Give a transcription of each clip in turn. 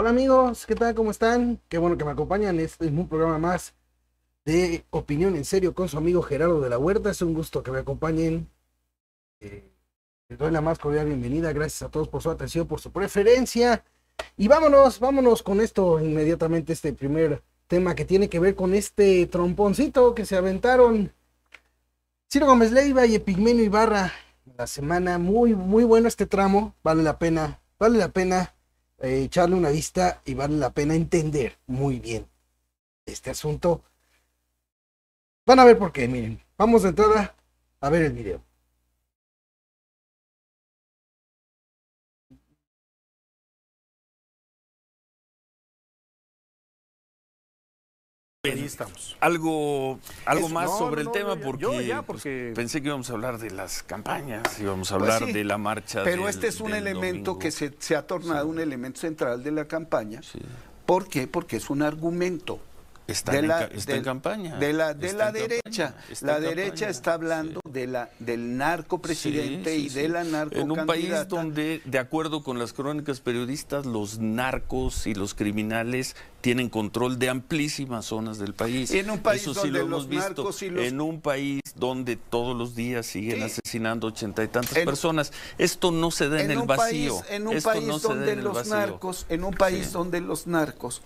Hola amigos, ¿qué tal? ¿Cómo están? Qué bueno que me acompañan. Este es un programa más de Opinión en Serio con su amigo Gerardo de la Huerta. Es un gusto que me acompañen. Eh, doy la más cordial bienvenida. Gracias a todos por su atención, por su preferencia. Y vámonos, vámonos con esto inmediatamente, este primer tema que tiene que ver con este tromponcito que se aventaron Ciro Gómez Leiva y Epigmenio Ibarra. La semana muy, muy bueno este tramo. Vale la pena, vale la pena eh, echarle una vista y vale la pena entender muy bien este asunto. Van a ver por qué, miren. Vamos de entrada a ver el video. Ahí estamos. Algo, algo más sobre el tema, porque, pues, pensé que íbamos a hablar de las campañas, íbamos a pues hablar de la marcha. Pero este es un elemento que se, ha tornado un elemento central de la campaña. ¿Por qué? Porque es un argumento. Está, la, en, campaña. De la, derecha. la derecha está hablando del narco presidente y de la narco En un país donde, de acuerdo con las crónicas periodistas, los narcos y los criminales tienen control de amplísimas zonas del país. En un país donde lo En un país donde todos los días siguen asesinando ochenta y tantas personas. Esto no se da en, el vacío. en un país donde los narcos, en un país donde los narcos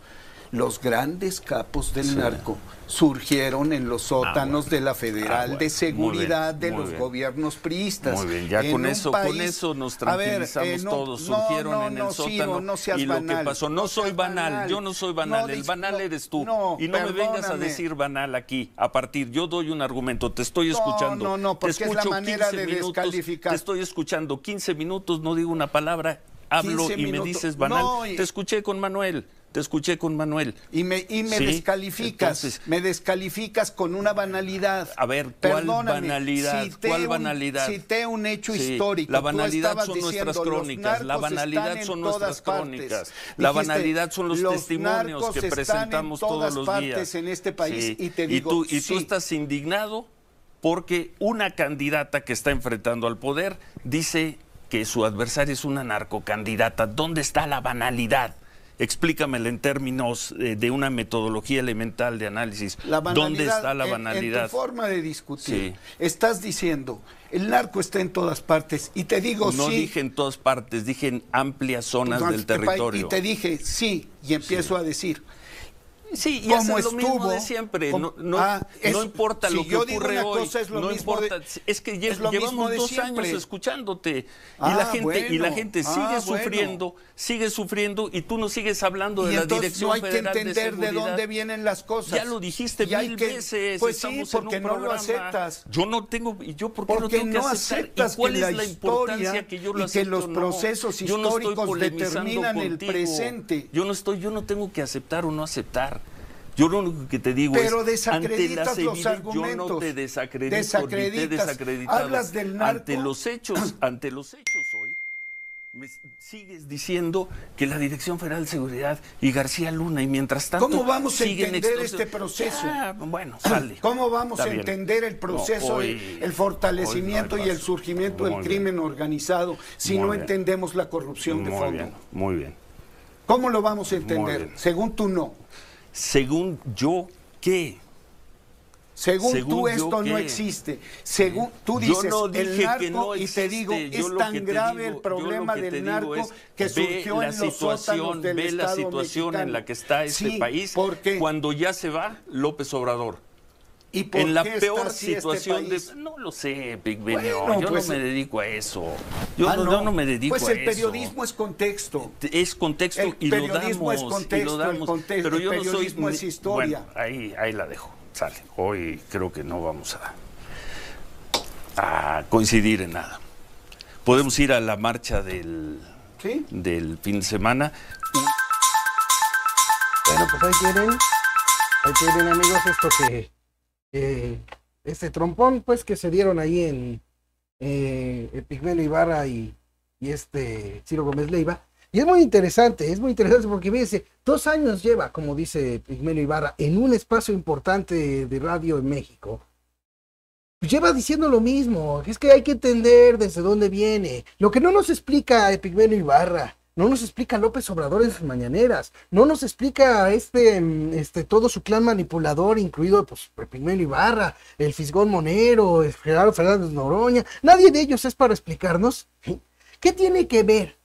los grandes capos del narco surgieron en los ah, sótanos de la ah, Federal de Seguridad de los gobiernos priistas. Muy bien, ya con eso, con eso nos tranquilizamos eh, todos, surgieron en el sótano y lo que pasó, no soy banal, yo no soy banal, el banal eres tú y no me vengas a decir banal aquí, a partir, yo doy un argumento, te estoy escuchando. No, no, no, porque es la manera de descalificar. Te estoy escuchando 15 minutos, no digo una palabra hablo y me dices banal. Te escuché con Manuel. Te escuché con Manuel. Y me, me descalificas. me descalificas con una banalidad. A ver, ¿cuál banalidad? Cité ¿Cuál un, un hecho histórico. La banalidad son nuestras crónicas. La banalidad son nuestras crónicas. La banalidad son los, testimonios que presentamos todos los días. en este país. Y te digo. y tú estás indignado porque una candidata que está enfrentando al poder dice que su adversario es una narcocandidata. ¿Dónde está la banalidad? explícamelo en términos eh, de una metodología elemental de análisis. ¿Dónde está la banalidad? En, forma de discutir. Estás diciendo, el narco está en todas partes. Y te digo, no sí. No dije en todas partes, dije en amplias zonas del este territorio. Y te dije, sí, y empiezo a decir, Sí, y eso ah, es lo mismo de siempre. no, no, importa lo que ocurre hoy. Cosa, no importa. es que llevamos dos años escuchándote y la ah, gente y la gente ah, sigue sufriendo, sigue sufriendo y tú no sigues hablando de la dirección no hay que entender de, dónde vienen las cosas. Ya lo dijiste mil veces. Pues sí, porque no lo aceptas. Yo no tengo y yo por qué porque no tengo que aceptar y cuál es la importancia que yo lo acepto. Que los procesos históricos determinan el presente. Yo no estoy yo no tengo que aceptar o no aceptar. Yo lo único que te digo es, ante las los argumentos, te desacredito, te Hablas del narco. Ante los hechos, ante los hechos hoy, sigues diciendo que la Dirección Federal de Seguridad y García Luna, y mientras tanto... ¿Cómo vamos a entender este proceso? Ah, bueno, sale. ¿Cómo vamos a entender el proceso, el fortalecimiento y el surgimiento del crimen organizado si no entendemos la corrupción de fondo? muy bien. ¿Cómo lo vamos a entender? Según tú, no según yo qué. Según, tú esto no existe. Según tú dices no el narco no y te digo es tan grave el problema del narco que surgió en los situación, del ve la situación en la que está este país cuando ya se va López Obrador. ¿Y por en la peor este situación de no lo sé, Big Benio. yo no pues, me eh, dedico a eso. Yo, ah, no, me dedico pues, a eso. Pues el periodismo es contexto. Es contexto y lo damos, es el pero yo periodismo no es historia. Bueno, ahí ahí la dejo. Sale. Hoy creo que no vamos a, coincidir en nada. Podemos ir a la marcha del ¿Sí? del fin de semana. Bueno, pues ahí quieren ahí tienen amigos esto que este trompón, pues que se dieron ahí en eh, Ibarra y, este Ciro Gómez Leiva. Y es muy interesante, es muy interesante porque fíjense, dos años lleva, como dice Pigmeno Ibarra, en un espacio importante de radio en México. Pues lleva diciendo lo mismo, es que hay que entender desde dónde viene. Lo que no nos explica Pigmeno Ibarra no nos explica López Obrador en sus mañaneras. No nos explica este, mm, este todo su clan manipulador, incluido pues, y Ibarra, el Fisgón Monero, el eh, Gerardo Fernández Noroña. Nadie de ellos es para explicarnos. ¿Qué tiene que ver?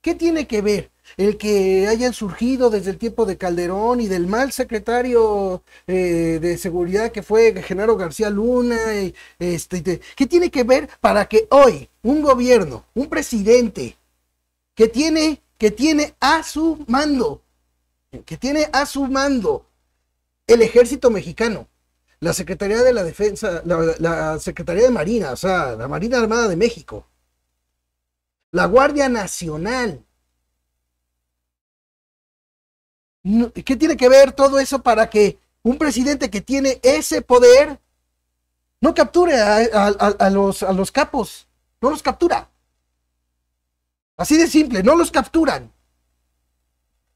¿Qué tiene que ver el que hayan surgido desde el tiempo de Calderón y del mal secretario eh, de seguridad que fue Genaro García Luna? este, ¿Qué tiene que ver para que hoy un gobierno, un presidente, que tiene, que tiene a su mando, que tiene a su mando el ejército mexicano, la Secretaría de la Defensa, la, Secretaría de Marina, o sea, la Marina Armada de México, la Guardia Nacional. ¿Qué tiene que ver todo eso para que un presidente que tiene ese poder no capture a los capos? No los captura. Así de simple, no los capturan.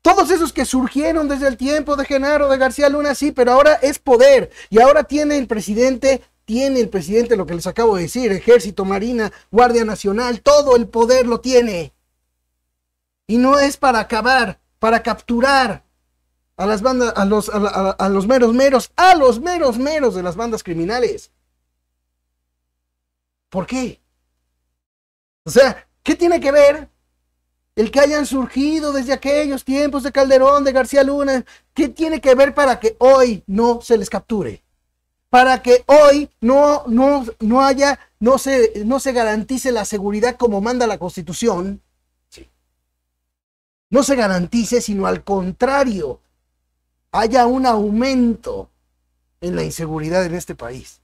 Todos esos que surgieron desde el tiempo de Genaro, de García Luna, sí, pero ahora es poder. Y ahora tiene el presidente, tiene el presidente lo que les acabo de decir, ejército, marina, guardia nacional, todo el poder lo tiene. Y no es para acabar, para capturar a las bandas, a los, a, a los meros meros, a los meros meros de las bandas criminales. ¿Por qué? O sea, ¿qué tiene que ver el que hayan surgido desde aquellos tiempos de Calderón, de García Luna, ¿qué tiene que ver para que hoy no se les capture? Para que hoy no, no, no haya, no se, no se garantice la seguridad como manda la Constitución. No se garantice, sino al contrario, haya un aumento en la inseguridad en este país.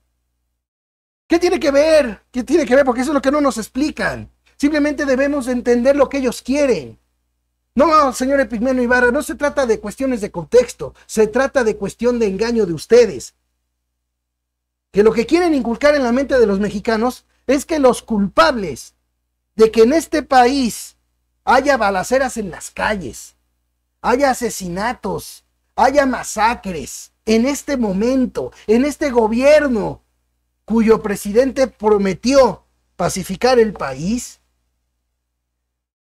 ¿Qué tiene que ver? ¿Qué tiene que ver? Porque eso es lo que no nos explican. Simplemente debemos entender lo que ellos quieren. No, señor Epigmeno Ibarra, no se trata de cuestiones de contexto, se trata de cuestión de engaño de ustedes. Que lo que quieren inculcar en la mente de los mexicanos es que los culpables de que en este país haya balaceras en las calles, haya asesinatos, haya masacres, en este momento, en este gobierno cuyo presidente prometió pacificar el país,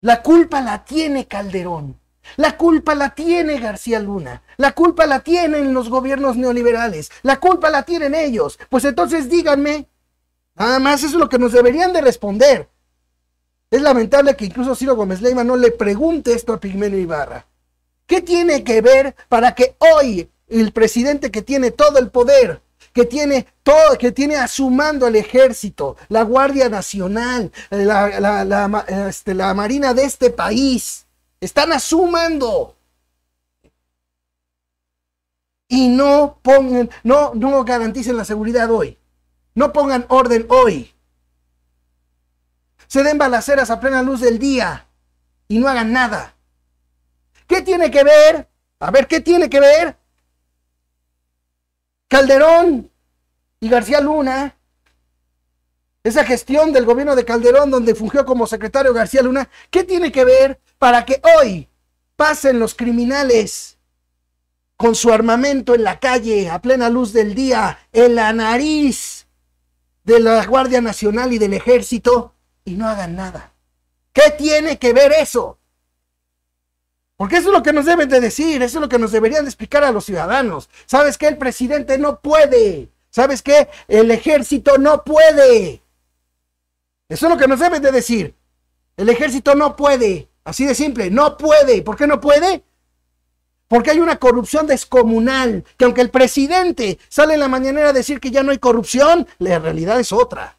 la culpa la tiene Calderón. La culpa la tiene García Luna. La culpa la tienen los gobiernos neoliberales. La culpa la tienen ellos. Pues entonces díganme. Nada más es lo que nos deberían de responder. Es lamentable que incluso Ciro Gómez Leiva no le pregunte esto a Pigmeno Ibarra. ¿Qué tiene que ver para que hoy el presidente que tiene todo el poder que tiene todo, que tiene a el ejército, la Guardia Nacional, la, este, Marina de este país. Están asumando. Y no pongan, no, no garanticen la seguridad hoy. No pongan orden hoy. Se den balaceras a plena luz del día y no hagan nada. ¿Qué tiene que ver? A ver, ¿qué tiene que ver Calderón y García Luna. Esa gestión del gobierno de Calderón donde fungió como secretario García Luna, ¿qué tiene que ver para que hoy pasen los criminales con su armamento en la calle a plena luz del día, en la nariz de la Guardia Nacional y del Ejército y no hagan nada? ¿Qué tiene que ver eso? Porque eso es lo que nos deben de decir, eso es lo que nos deberían de explicar a los ciudadanos. ¿Sabes qué? El presidente no puede. ¿Sabes qué? El ejército no puede. Eso es lo que nos deben de decir. El ejército no puede. Así de simple, no puede. ¿Por qué no puede? Porque hay una corrupción descomunal, que aunque el presidente sale en la mañanera a decir que ya no hay corrupción, la realidad es otra.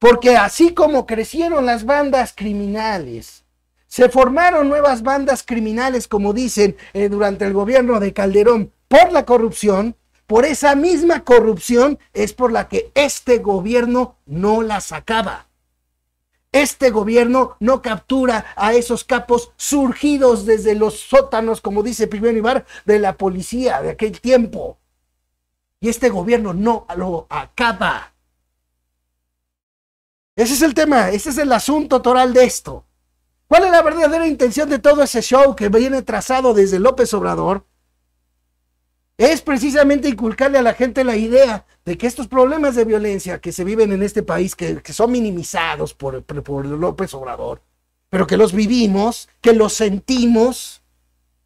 Porque así como crecieron las bandas criminales, se formaron nuevas bandas criminales, como dicen, eh, durante el gobierno de Calderón por la corrupción. Por esa misma corrupción es por la que este gobierno no la acaba. Este gobierno no captura a esos capos surgidos desde los sótanos, como dice Primero Ibar, de la policía de aquel tiempo. Y este gobierno no lo acaba. Ese es el tema, ese es el asunto toral de esto. ¿Cuál es la verdadera intención de todo ese show que viene trazado desde López Obrador? Es precisamente inculcarle a la gente la idea de que estos problemas de violencia que se viven en este país, que, son minimizados por, por López Obrador, pero que los vivimos, que los sentimos,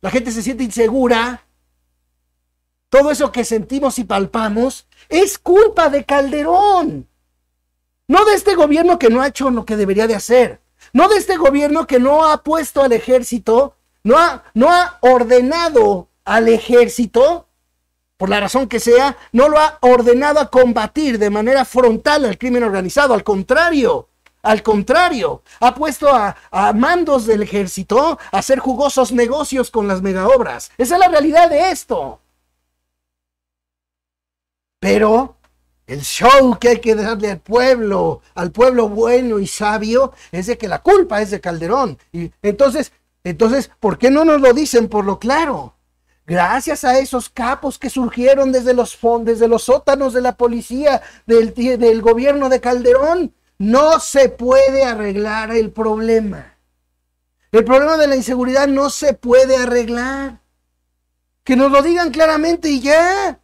la gente se siente insegura, todo eso que sentimos y palpamos es culpa de Calderón, no de este gobierno que no ha hecho lo que debería de hacer. No de este gobierno que no ha puesto al ejército, no ha, no ha ordenado al ejército, por la razón que sea, no lo ha ordenado a combatir de manera frontal al crimen organizado. Al contrario, al contrario, ha puesto a, a mandos del ejército a hacer jugosos negocios con las megaobras. Esa es la realidad de esto. Pero el show que hay que darle al pueblo, al pueblo bueno y sabio, es de que la culpa es de Calderón. Y entonces, entonces, ¿por qué no nos lo dicen por lo claro? Gracias a esos capos que surgieron desde los, desde los sótanos de la policía, del gobierno de Calderón, no se puede arreglar el problema. El problema de la inseguridad no se puede arreglar. Que nos lo digan claramente y ya.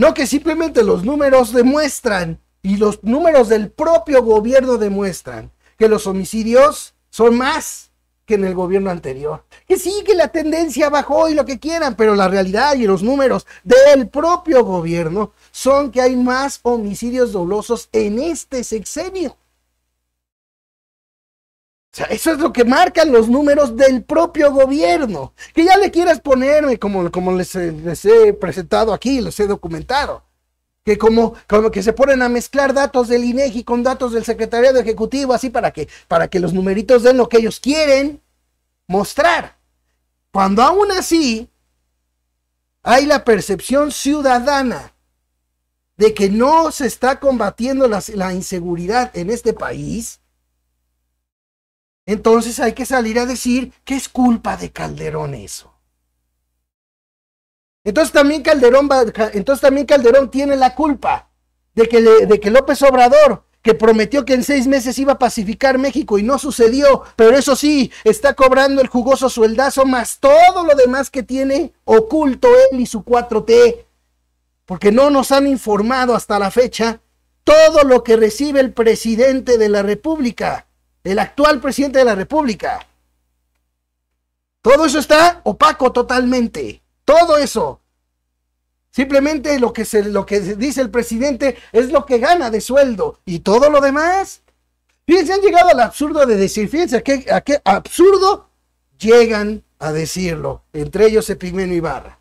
No que simplemente los números demuestran y los números del propio gobierno demuestran que los homicidios son más que en el gobierno anterior. Que sí, que la tendencia bajó y lo que quieran, pero la realidad y los números del propio gobierno son que hay más homicidios dolosos en este sexenio o sea, eso es lo que marcan los números del propio gobierno. Que ya le quieras ponerme, como, eh, les, he presentado aquí, los he documentado. Que como, como que se ponen a mezclar datos del INEGI con datos del Secretariado Ejecutivo, así para que, para que los numeritos den lo que ellos quieren mostrar. Cuando aún así hay la percepción ciudadana de que no se está combatiendo la inseguridad en este país, entonces hay que salir a decir que es culpa de Calderón eso. Entonces también Calderón, entonces también Calderón tiene la culpa de que, de que López Obrador, que prometió que en seis meses iba a pacificar México y no sucedió, pero eso sí, está cobrando el jugoso sueldazo más todo lo demás que tiene oculto él y su 4T, porque no nos han informado hasta la fecha todo lo que recibe el presidente de la República el actual presidente de la República. Todo eso está opaco totalmente. Todo eso. Simplemente lo que, se, lo que dice el presidente es lo que gana de sueldo. Y todo lo demás. Fíjense, han llegado al absurdo de decir, fíjense a qué, a qué absurdo llegan a decirlo. Entre ellos Epigmeno Ibarra.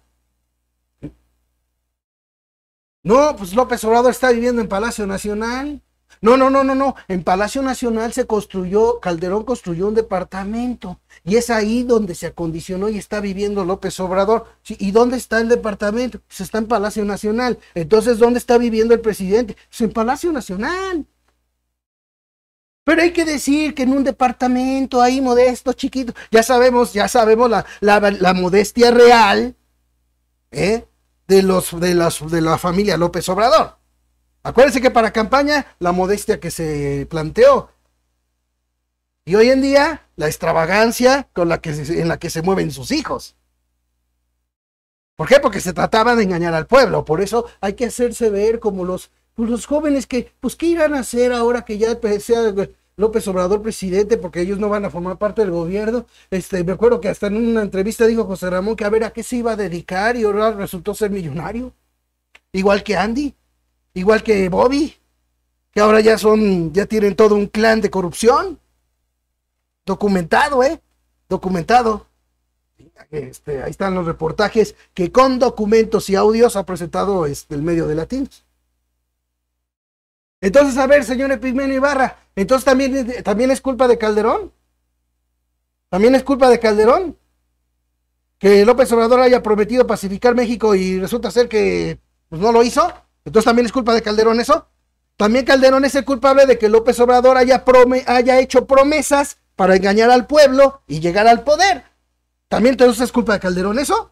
No, pues López Obrador está viviendo en Palacio Nacional. No, no, no, no, no. En Palacio Nacional se construyó, Calderón construyó un departamento y es ahí donde se acondicionó y está viviendo López Obrador. ¿Y dónde está el departamento? Pues está en Palacio Nacional. Entonces, ¿dónde está viviendo el presidente? Pues en Palacio Nacional. Pero hay que decir que en un departamento ahí modesto, chiquito, ya sabemos, ya sabemos la, la, modestia real ¿eh? de, los, de, de la familia López Obrador. Acuérdense que para campaña, la modestia que se planteó. Y hoy en día, la extravagancia con la que se, en la que se mueven sus hijos. ¿Por qué? Porque se trataba de engañar al pueblo. Por eso hay que hacerse ver como los, pues, los jóvenes que, pues, ¿qué iban a hacer ahora que ya sea López Obrador presidente? Porque ellos no van a formar parte del gobierno. Este, me acuerdo que hasta en una entrevista dijo José Ramón que a ver a qué se iba a dedicar y ahora resultó ser millonario. Igual que Andy igual que Bobby, que ahora ya son, ya tienen todo un clan de corrupción. Documentado, ¿eh? Documentado. Este, ahí están los reportajes que con documentos y audios ha presentado este, el medio de Latinos. Entonces, a ver, señor Epigmenio Ibarra, entonces también, también es culpa de Calderón. También es culpa de Calderón. Que López Obrador haya prometido pacificar México y resulta ser que pues, no lo hizo. Entonces también es culpa de Calderón eso. También Calderón es el culpable de que López Obrador haya, haya hecho promesas para engañar al pueblo y llegar al poder. También entonces es culpa de Calderón eso.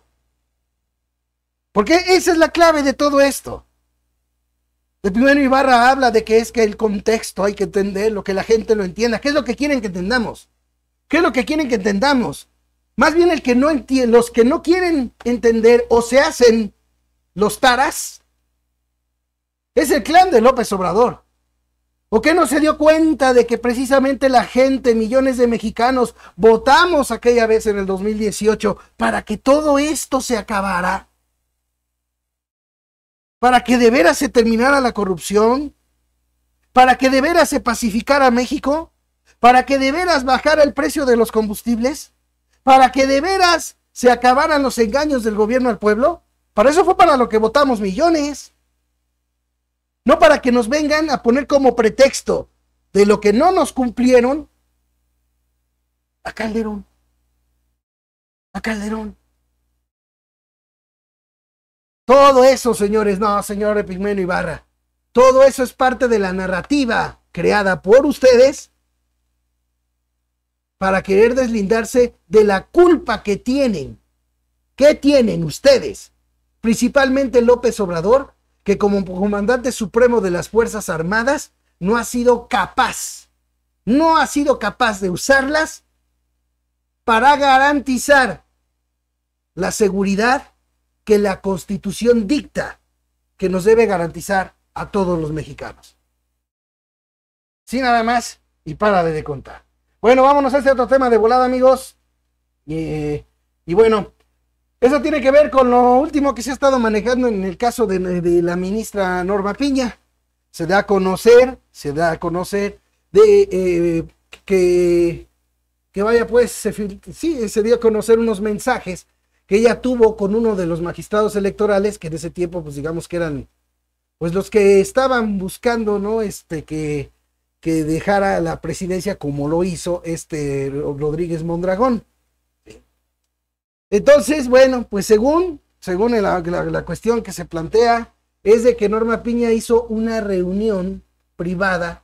Porque esa es la clave de todo esto. De primero Ibarra habla de que es que el contexto hay que entender, lo que la gente lo entienda. ¿Qué es lo que quieren que entendamos? ¿Qué es lo que quieren que entendamos? Más bien el que no entiende, los que no quieren entender o se hacen los taras, es el clan de López Obrador. ¿O qué no se dio cuenta de que precisamente la gente, millones de mexicanos, votamos aquella vez en el 2018 para que todo esto se acabara? ¿Para que de veras se terminara la corrupción? ¿Para que de veras se pacificara México? ¿Para que de veras bajara el precio de los combustibles? ¿Para que de veras se acabaran los engaños del gobierno al pueblo? Para eso fue para lo que votamos millones. No para que nos vengan a poner como pretexto de lo que no nos cumplieron a Calderón. A Calderón. Todo eso, señores, no, señor Epigmeno Ibarra. Todo eso es parte de la narrativa creada por ustedes para querer deslindarse de la culpa que tienen. ¿Qué tienen ustedes? Principalmente López Obrador que como comandante supremo de las Fuerzas Armadas no ha sido capaz, no ha sido capaz de usarlas para garantizar la seguridad que la Constitución dicta que nos debe garantizar a todos los mexicanos. Sin nada más y para de contar. Bueno, vámonos a este otro tema de volada, amigos. Eh, y bueno, eso tiene que ver con lo último que se ha estado manejando en el caso de, la ministra Norma Piña. Se da a conocer, se da a conocer de eh, que, que vaya pues, sí, se dio a conocer unos mensajes que ella tuvo con uno de los magistrados electorales que en ese tiempo pues digamos que eran pues los que estaban buscando, ¿no? Este que, que dejara la presidencia como lo hizo este Rodríguez Mondragón. Entonces, bueno, pues según, según la, cuestión que se plantea, es de que Norma Piña hizo una reunión privada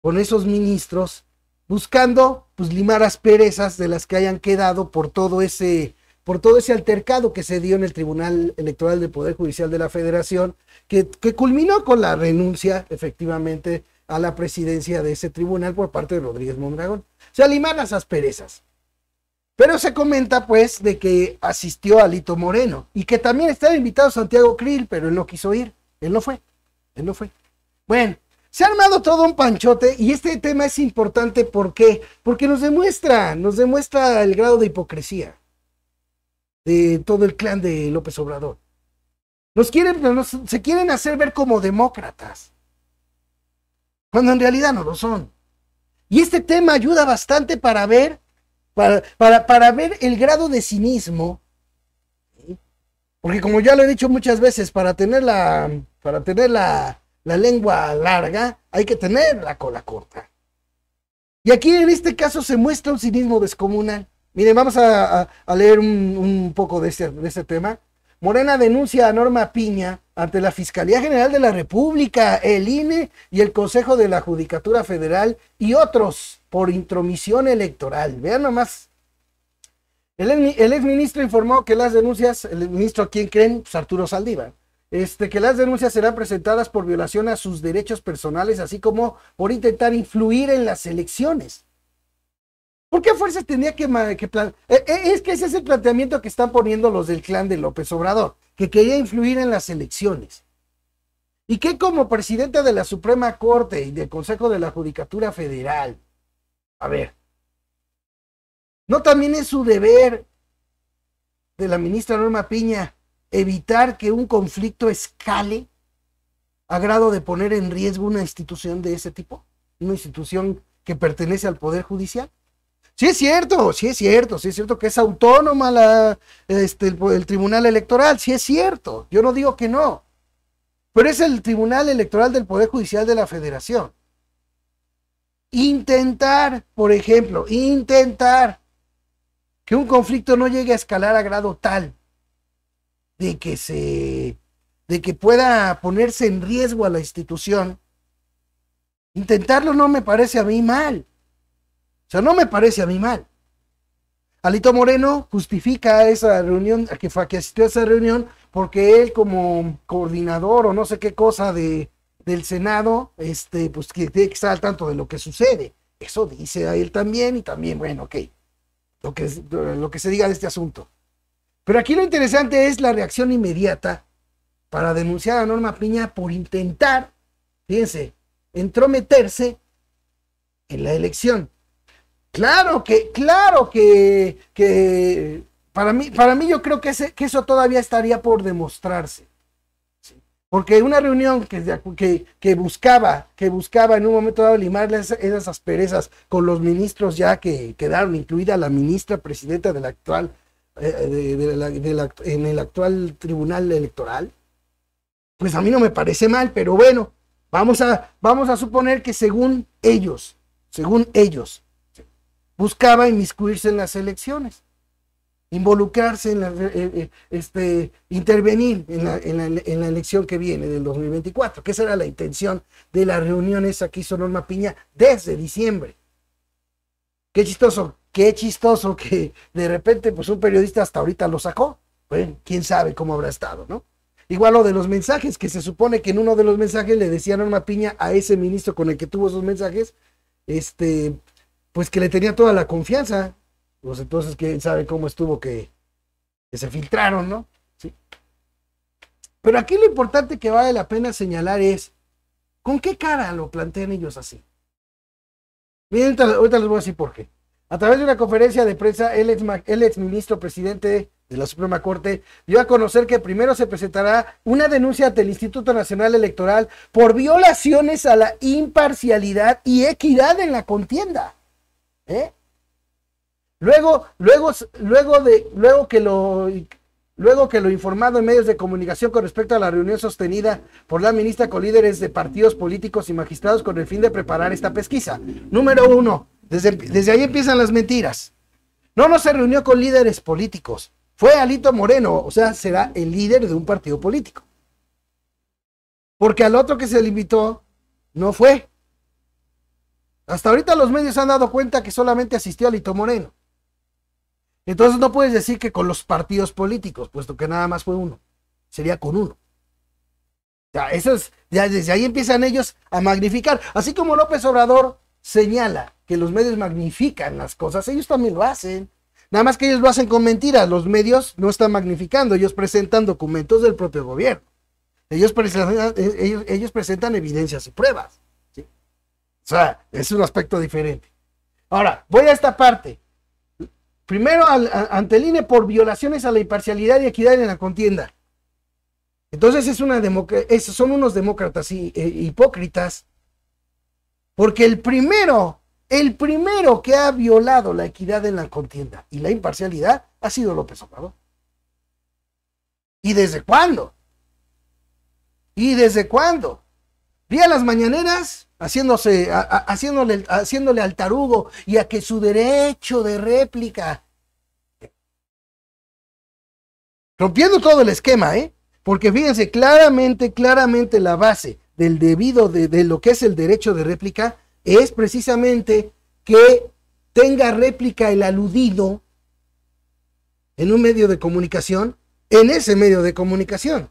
con esos ministros buscando pues limar asperezas de las que hayan quedado por todo ese por todo ese altercado que se dio en el Tribunal Electoral del Poder Judicial de la Federación, que, que culminó con la renuncia, efectivamente, a la presidencia de ese tribunal por parte de Rodríguez Mondragón. O sea, limar las asperezas. Pero se comenta pues de que asistió Alito Moreno y que también estaba invitado Santiago Krill, pero él no quiso ir. Él no fue. Él no fue. Bueno, se ha armado todo un panchote y este tema es importante ¿por qué? Porque nos demuestra, nos demuestra el grado de hipocresía de todo el clan de López Obrador. Nos quieren, se quieren hacer ver como demócratas, cuando en realidad no lo son. Y este tema ayuda bastante para ver para, para, para ver el grado de cinismo. Porque como ya lo he dicho muchas veces, para tener la, para tener la, lengua larga, hay que tener la cola corta. Y aquí en este caso se muestra un cinismo descomunal. Miren, vamos a, a, leer un, un, poco de este, de este tema. Morena denuncia a Norma Piña ante la Fiscalía General de la República, el INE y el Consejo de la Judicatura Federal y otros por intromisión electoral. Vean nomás. El, ex ministro informó que las denuncias, el ministro a quien creen, pues Arturo Saldívar, este, que las denuncias serán presentadas por violación a sus derechos personales, así como por intentar influir en las elecciones. ¿Por qué fuerzas tenía que... Eh, eh, es que ese es el planteamiento que están poniendo los del clan de López Obrador, que quería influir en las elecciones. Y que como presidenta de la Suprema Corte y del Consejo de la Judicatura Federal, a ver. No también es su deber de la ministra Norma Piña evitar que un conflicto escale a grado de poner en riesgo una institución de ese tipo, una institución que pertenece al Poder Judicial. Sí es cierto, sí es cierto, sí es cierto que es autónoma la, este, el, el, Tribunal Electoral, sí es cierto, yo no digo que no, pero es el Tribunal Electoral del Poder Judicial de la Federación. Intentar, por ejemplo, intentar que un conflicto no llegue a escalar a grado tal de que se de que pueda ponerse en riesgo a la institución. Intentarlo no me parece a mí mal. O sea, no me parece a mí mal. Alito Moreno justifica esa reunión, que, fue, a que asistió a esa reunión, porque él como coordinador o no sé qué cosa de, del Senado, este, pues que tiene que estar al tanto de lo que sucede. Eso dice a él también y también, bueno, ok, lo que, lo que se diga de este asunto. Pero aquí lo interesante es la reacción inmediata para denunciar a Norma Piña por intentar, fíjense, entrometerse en la elección. Claro que, claro que, que para mí, para mí yo creo que, que eso todavía estaría por demostrarse. Porque una reunión que, que, buscaba, que buscaba en un momento dado limar esas, asperezas con los ministros ya que quedaron, incluida la ministra presidenta del actual, eh, en el actual tribunal electoral, pues a mí no me parece mal, pero bueno, vamos a, vamos a suponer que según ellos, según ellos, buscaba inmiscuirse en las elecciones involucrarse, en eh, eh, este, intervenir en la, en, la, elección que viene del 2024, que esa era la intención de las reuniones que hizo Norma Piña desde diciembre. Qué chistoso, qué chistoso que de repente pues un periodista hasta ahorita lo sacó. Bueno, quién sabe cómo habrá estado, ¿no? Igual lo de los mensajes, que se supone que en uno de los mensajes le decía Norma Piña a ese ministro con el que tuvo esos mensajes, este, pues que le tenía toda la confianza, pues entonces, ¿quién sabe cómo estuvo que, se filtraron, no? Sí. Pero aquí lo importante que vale la pena señalar es, ¿con qué cara lo plantean ellos así? Miren, ahorita, les voy a decir por qué. A través de una conferencia de prensa, el ex, el ex ministro presidente de la Suprema Corte dio a conocer que primero se presentará una denuncia ante el Instituto Nacional Electoral por violaciones a la imparcialidad y equidad en la contienda. ¿Eh? Luego, luego, luego, de, luego, que lo, luego que lo informado en medios de comunicación con respecto a la reunión sostenida por la ministra con líderes de partidos políticos y magistrados con el fin de preparar esta pesquisa. Número uno, desde, desde ahí empiezan las mentiras. No, no se reunió con líderes políticos. Fue Alito Moreno, o sea, será el líder de un partido político. Porque al otro que se le invitó, no fue. Hasta ahorita los medios han dado cuenta que solamente asistió Alito Moreno. Entonces no puedes decir que con los partidos políticos, puesto que nada más fue uno. Sería con uno. Ya eso es, ya desde ahí empiezan ellos a magnificar. Así como López Obrador señala que los medios magnifican las cosas, ellos también lo hacen. Nada más que ellos lo hacen con mentiras. Los medios no están magnificando, ellos presentan documentos del propio gobierno. Ellos presentan, eh, ellos, presentan evidencias y pruebas. O sea, es un aspecto diferente. Ahora, voy a esta parte primero ante el INE por violaciones a la imparcialidad y equidad en la contienda. Entonces es una son unos demócratas e, hipócritas, porque el primero, el primero que ha violado la equidad en la contienda y la imparcialidad ha sido López Obrador. ¿Y desde cuándo? ¿Y desde cuándo? ¿Vía las mañaneras haciéndose, haciéndole, haciéndole al tarugo y a que su derecho de réplica, rompiendo todo el esquema, ¿eh? Porque fíjense, claramente, claramente la base del debido de lo que es el derecho de réplica es precisamente que tenga réplica el aludido en un medio de comunicación, en ese medio de comunicación.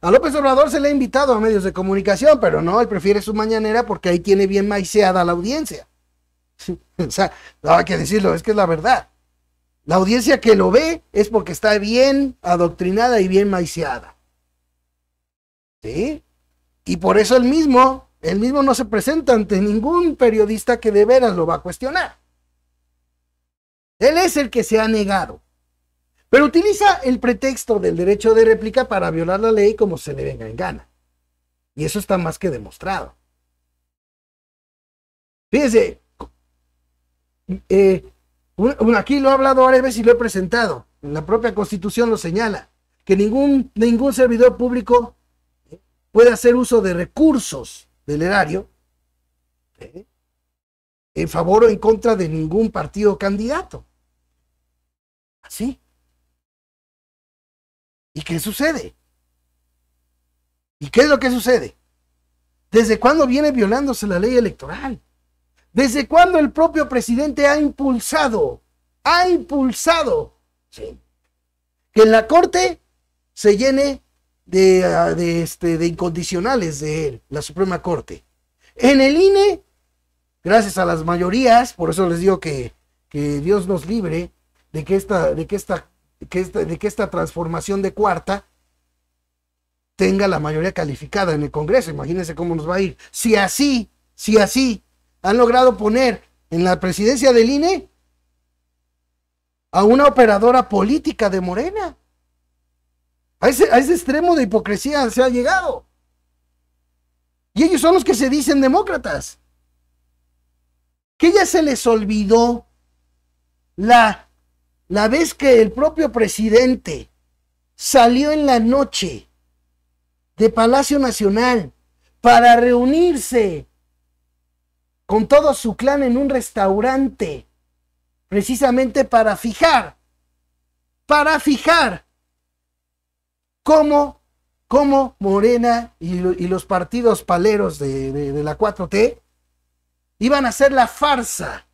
A López Obrador se le ha invitado a medios de comunicación, pero no, él prefiere su mañanera porque ahí tiene bien maiseada la audiencia. o sea, no hay que decirlo, es que es la verdad. La audiencia que lo ve es porque está bien adoctrinada y bien maiseada. ¿Sí? Y por eso él mismo, él mismo no se presenta ante ningún periodista que de veras lo va a cuestionar. Él es el que se ha negado. Pero utiliza el pretexto del derecho de réplica para violar la ley como se le venga en gana. Y eso está más que demostrado. Fíjense, eh, aquí lo ha hablado varias veces y lo he presentado. la propia Constitución lo señala, que ningún, ningún servidor público puede hacer uso de recursos del erario ¿eh? en favor o en contra de ningún partido candidato. Así. ¿Y qué sucede? ¿Y qué es lo que sucede? ¿Desde cuándo viene violándose la ley electoral? ¿Desde cuándo el propio presidente ha impulsado, ha impulsado, sí, que en la corte se llene de, ah, este, de, incondicionales de él, la Suprema Corte? En el INE, gracias a las mayorías, por eso les digo que, que Dios nos libre de que esta, de que esta que de que esta transformación de cuarta tenga la mayoría calificada en el Congreso. Imagínense cómo nos va a ir. Si así, si así han logrado poner en la presidencia del INE a una operadora política de Morena. A ese, a ese extremo de hipocresía se ha llegado. Y ellos son los que se dicen demócratas. Que ya se les olvidó la la vez que el propio presidente salió en la noche de Palacio Nacional para reunirse con todo su clan en un restaurante, precisamente para fijar, para fijar cómo, Morena y, los partidos paleros de, de la 4T iban a hacer la farsa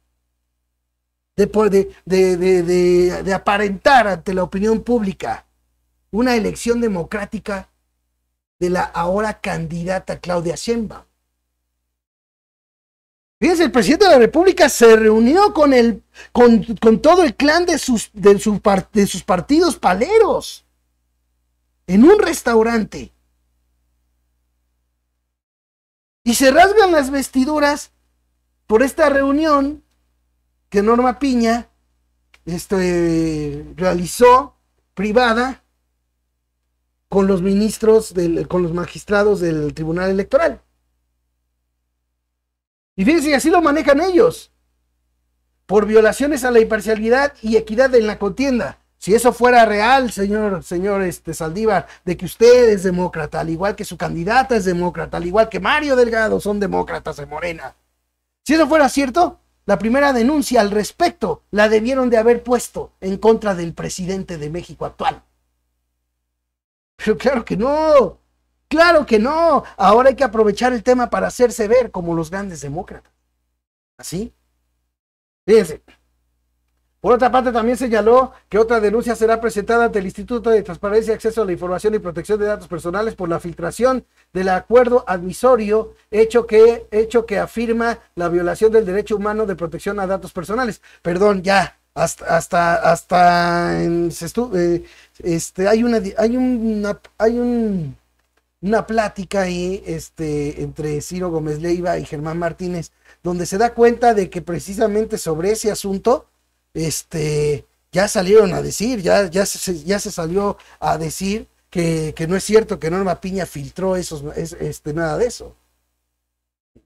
de, de, de, aparentar ante la opinión pública una elección democrática de la ahora candidata Claudia Sheinbaum. Fíjense, el presidente de la República se reunió con, el, con, todo el clan de de, de sus partidos paleros en un restaurante. Y se rasgan las vestiduras por esta reunión que Norma Piña este, realizó privada con los ministros, del, con los magistrados del Tribunal Electoral. Y fíjense, así lo manejan ellos. Por violaciones a la imparcialidad y equidad en la contienda. Si eso fuera real, señor, señor este, Saldívar, de que usted es demócrata, al igual que su candidata es demócrata, al igual que Mario Delgado son demócratas en Morena. Si eso fuera cierto, la primera denuncia al respecto la debieron de haber puesto en contra del presidente de México actual. Pero claro que no, claro que no. Ahora hay que aprovechar el tema para hacerse ver como los grandes demócratas. ¿Así? Fíjense, por otra parte, también señaló que otra denuncia será presentada ante el Instituto de Transparencia, y Acceso a la Información y Protección de Datos Personales por la filtración del acuerdo admisorio, hecho que, hecho que afirma la violación del derecho humano de protección a datos personales. Perdón, ya, hasta, hasta, hasta en, eh, este, hay una, hay una, hay un, una plática ahí, este, entre Ciro Gómez Leiva y Germán Martínez, donde se da cuenta de que precisamente sobre ese asunto, este, ya salieron a decir, ya, ya, se, ya se salió a decir que, no es cierto que Norma Piña filtró esos, es, este, nada de eso.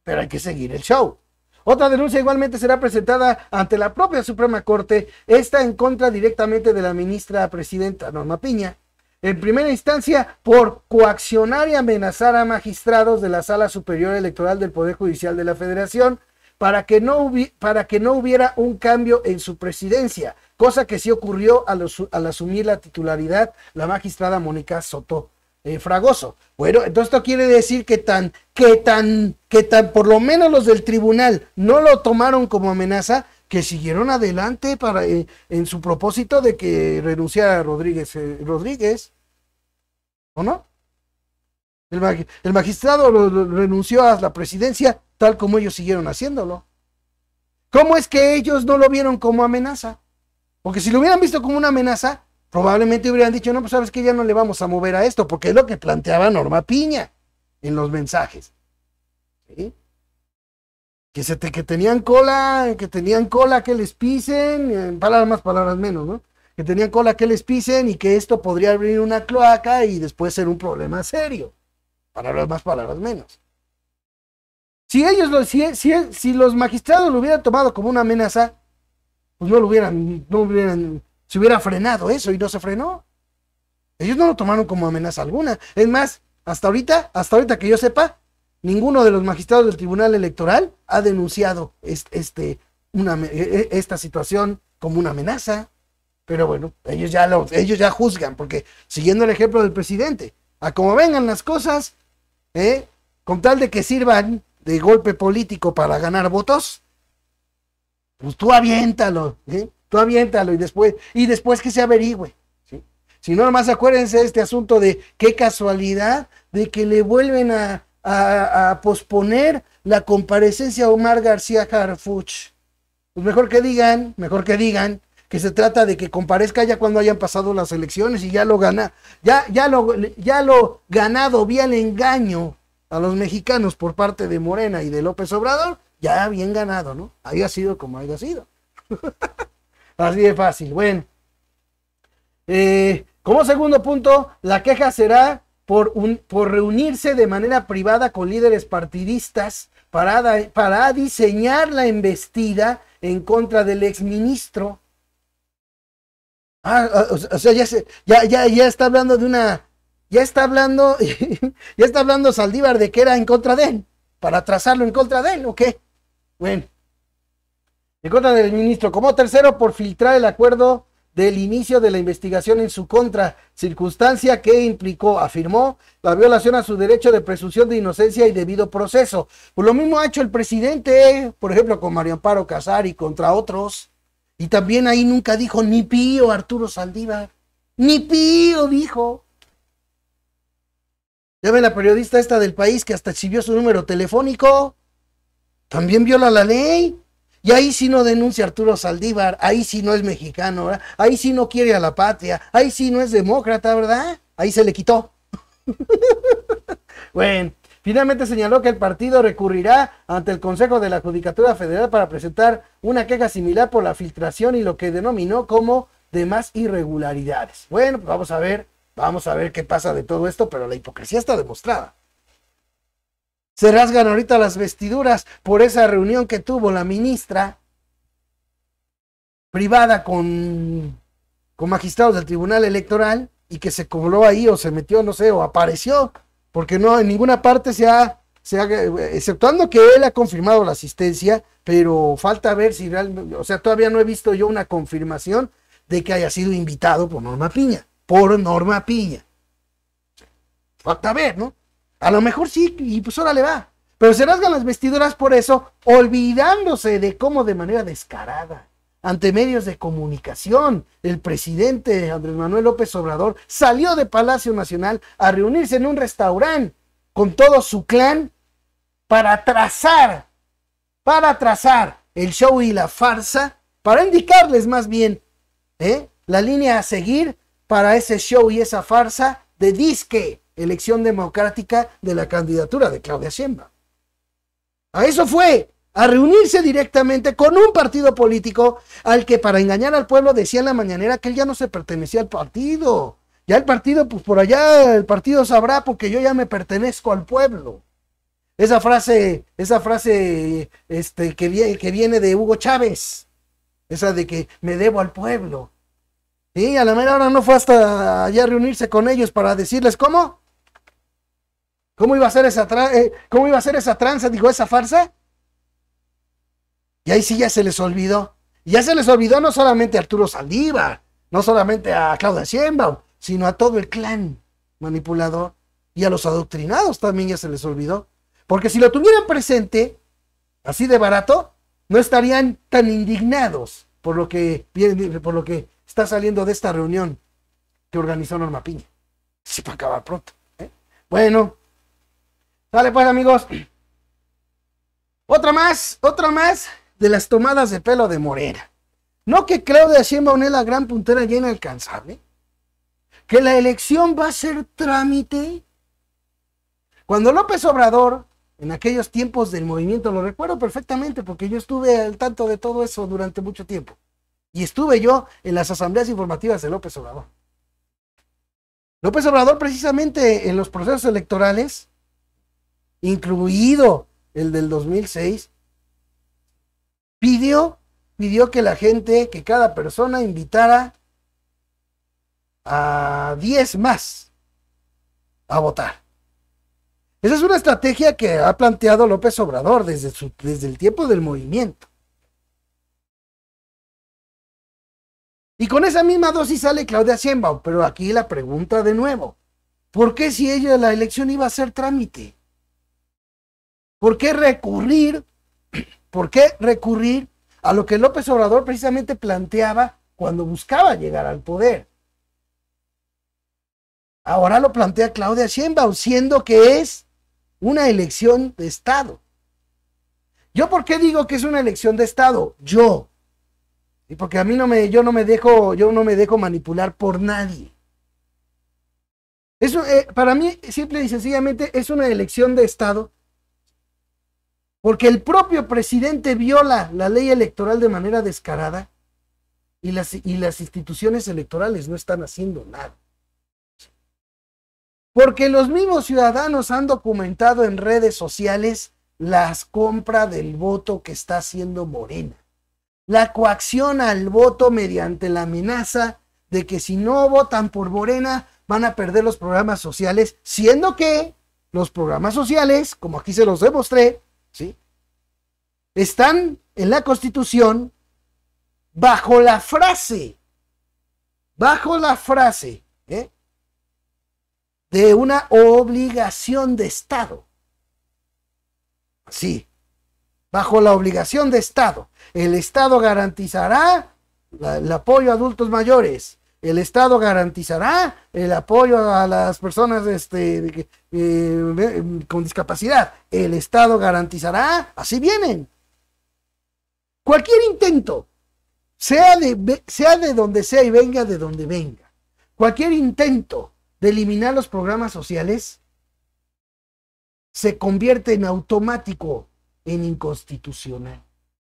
Pero hay que seguir el show. Otra denuncia igualmente será presentada ante la propia Suprema Corte, esta en contra directamente de la ministra presidenta Norma Piña, en primera instancia por coaccionar y amenazar a magistrados de la Sala Superior Electoral del Poder Judicial de la Federación para que, no para que no hubiera un cambio en su presidencia, cosa que sí ocurrió al, asumir la titularidad la magistrada Mónica Soto eh, Fragoso. Bueno, entonces esto quiere decir que tan, que tan, que tan, por lo menos los del tribunal no lo tomaron como amenaza, que siguieron adelante para, eh, en su propósito de que renunciara Rodríguez. Eh, Rodríguez. ¿O no? El, magistrado renunció a la presidencia tal como ellos siguieron haciéndolo. ¿Cómo es que ellos no lo vieron como amenaza? Porque si lo hubieran visto como una amenaza, probablemente hubieran dicho, no, pues sabes que ya no le vamos a mover a esto, porque es lo que planteaba Norma Piña en los mensajes. Que, se te, que tenían cola, que tenían cola que les pisen, en palabras más, palabras menos, ¿no? Que tenían cola que les pisen y que esto podría abrir una cloaca y después ser un problema serio. Palabras más, palabras menos. Si ellos, lo, si, si, los magistrados lo hubieran tomado como una amenaza, pues no lo hubieran, no hubieran, se hubiera frenado eso y no se frenó. Ellos no lo tomaron como amenaza alguna. Es más, hasta ahorita, hasta ahorita que yo sepa, ninguno de los magistrados del Tribunal Electoral ha denunciado este, una, e, e, esta situación como una amenaza. Pero bueno, ellos ya, lo, ellos ya juzgan, porque siguiendo el ejemplo del presidente, a como vengan las cosas, ¿eh? con tal de que sirvan de golpe político para ganar votos, pues tú aviéntalo, ¿eh? tú aviéntalo y después, y después que se averigüe. Si no, nomás acuérdense de este asunto de qué casualidad de que le vuelven a, posponer la comparecencia a Omar García Harfuch. Pues mejor que digan, mejor que digan, que se trata de que comparezca ya cuando hayan pasado las elecciones y ya lo gana, ya, ya lo, ya lo ganado vía el engaño a los mexicanos por parte de Morena y de López Obrador, ya bien ganado, ¿no? Haya sido como haya sido. Así de fácil. Bueno. Eh, como segundo punto, la queja será por, por, reunirse de manera privada con líderes partidistas para, para diseñar la embestida en contra del exministro Ah, ah, o, sea, ya, ya, ya, está hablando de una. Ya está hablando. ya está hablando Saldívar de que era en contra de él. Para trazarlo en contra de él, ¿o qué? Bueno. En contra del ministro. Como tercero, por filtrar el acuerdo del inicio de la investigación en su contra, circunstancia que implicó, afirmó, la violación a su derecho de presunción de inocencia y debido proceso. por lo mismo ha hecho el presidente, por ejemplo, con Mario Amparo Casar y contra otros. Y también ahí nunca dijo ni pío Arturo Saldívar. Ni pío dijo. Ya ve la periodista esta del país que hasta exhibió su número telefónico. También viola la ley. Y ahí sí no denuncia Arturo Saldívar, ahí sí no es mexicano, ahí sí no quiere a la patria, ahí sí no es demócrata, ¿verdad? Ahí se le quitó. bueno, Finalmente señaló que el partido recurrirá ante el Consejo de la Judicatura Federal para presentar una queja similar por la filtración y lo que denominó como demás irregularidades. Bueno, pues vamos a ver, vamos a ver qué pasa de todo esto, pero la hipocresía está demostrada. Se rasgan ahorita las vestiduras por esa reunión que tuvo la ministra privada con, con magistrados del Tribunal Electoral y que se cobró ahí o se metió, no sé, o apareció porque no, en ninguna parte se ha, se exceptuando que él ha confirmado la asistencia, pero falta ver si realmente, o sea, todavía no he visto yo una confirmación de que haya sido invitado por Norma Piña, por Norma Piña. Falta ver, ¿no? A lo mejor sí, y pues ahora le va. Pero se rasgan las vestiduras por eso, olvidándose de cómo de manera descarada ante medios de comunicación. El presidente Andrés Manuel López Obrador salió de Palacio Nacional a reunirse en un restaurante con todo su clan para trazar, para trazar el show y la farsa, para indicarles más bien ¿eh? la línea a seguir para ese show y esa farsa de disque elección democrática de la candidatura de Claudia Sheinbaum. A eso fue a reunirse directamente con un partido político al que para engañar al pueblo decía en la mañanera que él ya no se pertenecía al partido. Ya el partido, pues por allá el partido sabrá porque yo ya me pertenezco al pueblo. Esa frase, esa frase este, que, que viene de Hugo Chávez, esa de que me debo al pueblo. Y a la mera hora no fue hasta allá reunirse con ellos para decirles cómo. ¿Cómo iba a ser esa, eh, ¿cómo iba a ser esa tranza? Digo, esa farsa. Y ahí sí ya se les olvidó. ya se les olvidó no solamente a Arturo Saldívar, no solamente a Claudia Sheinbaum, sino a todo el clan manipulador y a los adoctrinados también ya se les olvidó. Porque si lo tuvieran presente, así de barato, no estarían tan indignados por lo que, por lo que está saliendo de esta reunión que organizó Norma Piña. Si para acabar pronto. ¿eh? Bueno, dale pues amigos. Otra más, otra más de las tomadas de pelo de Morena. No que Claudia Sheinbaum es la gran puntera ya inalcanzable. Que la elección va a ser trámite. Cuando López Obrador, en aquellos tiempos del movimiento, lo recuerdo perfectamente porque yo estuve al tanto de todo eso durante mucho tiempo. Y estuve yo en las asambleas informativas de López Obrador. López Obrador precisamente en los procesos electorales, incluido el del 2006, pidió, pidió que la gente, que cada persona invitara a 10 más a votar. Esa es una estrategia que ha planteado López Obrador desde, el tiempo del movimiento. Y con esa misma dosis sale Claudia Sheinbaum, pero aquí la pregunta de nuevo. ¿Por qué si ella la elección iba a ser trámite? ¿Por qué recurrir ¿Por qué recurrir a lo que López Obrador precisamente planteaba cuando buscaba llegar al poder? Ahora lo plantea Claudia Sheinbaum, siendo que es una elección de Estado. ¿Yo por qué digo que es una elección de Estado? Yo. Y porque a mí no me, yo no me dejo, yo no me dejo manipular por nadie. Eso, eh, para mí, simple y sencillamente, es una elección de Estado porque el propio presidente viola la ley electoral de manera descarada y las, y las instituciones electorales no están haciendo nada. Porque los mismos ciudadanos han documentado en redes sociales las compras del voto que está haciendo Morena. La coacción al voto mediante la amenaza de que si no votan por Morena van a perder los programas sociales, siendo que los programas sociales, como aquí se los demostré, están en la Constitución bajo la frase, bajo la frase ¿eh? de una obligación de Estado. Sí, bajo la obligación de Estado. El Estado garantizará el apoyo a adultos mayores, el Estado garantizará el apoyo a las personas este, eh, eh, con discapacidad. El Estado garantizará, así vienen. Cualquier intento, sea de, sea de donde sea y venga de donde venga, cualquier intento de eliminar los programas sociales se convierte en automático, en inconstitucional,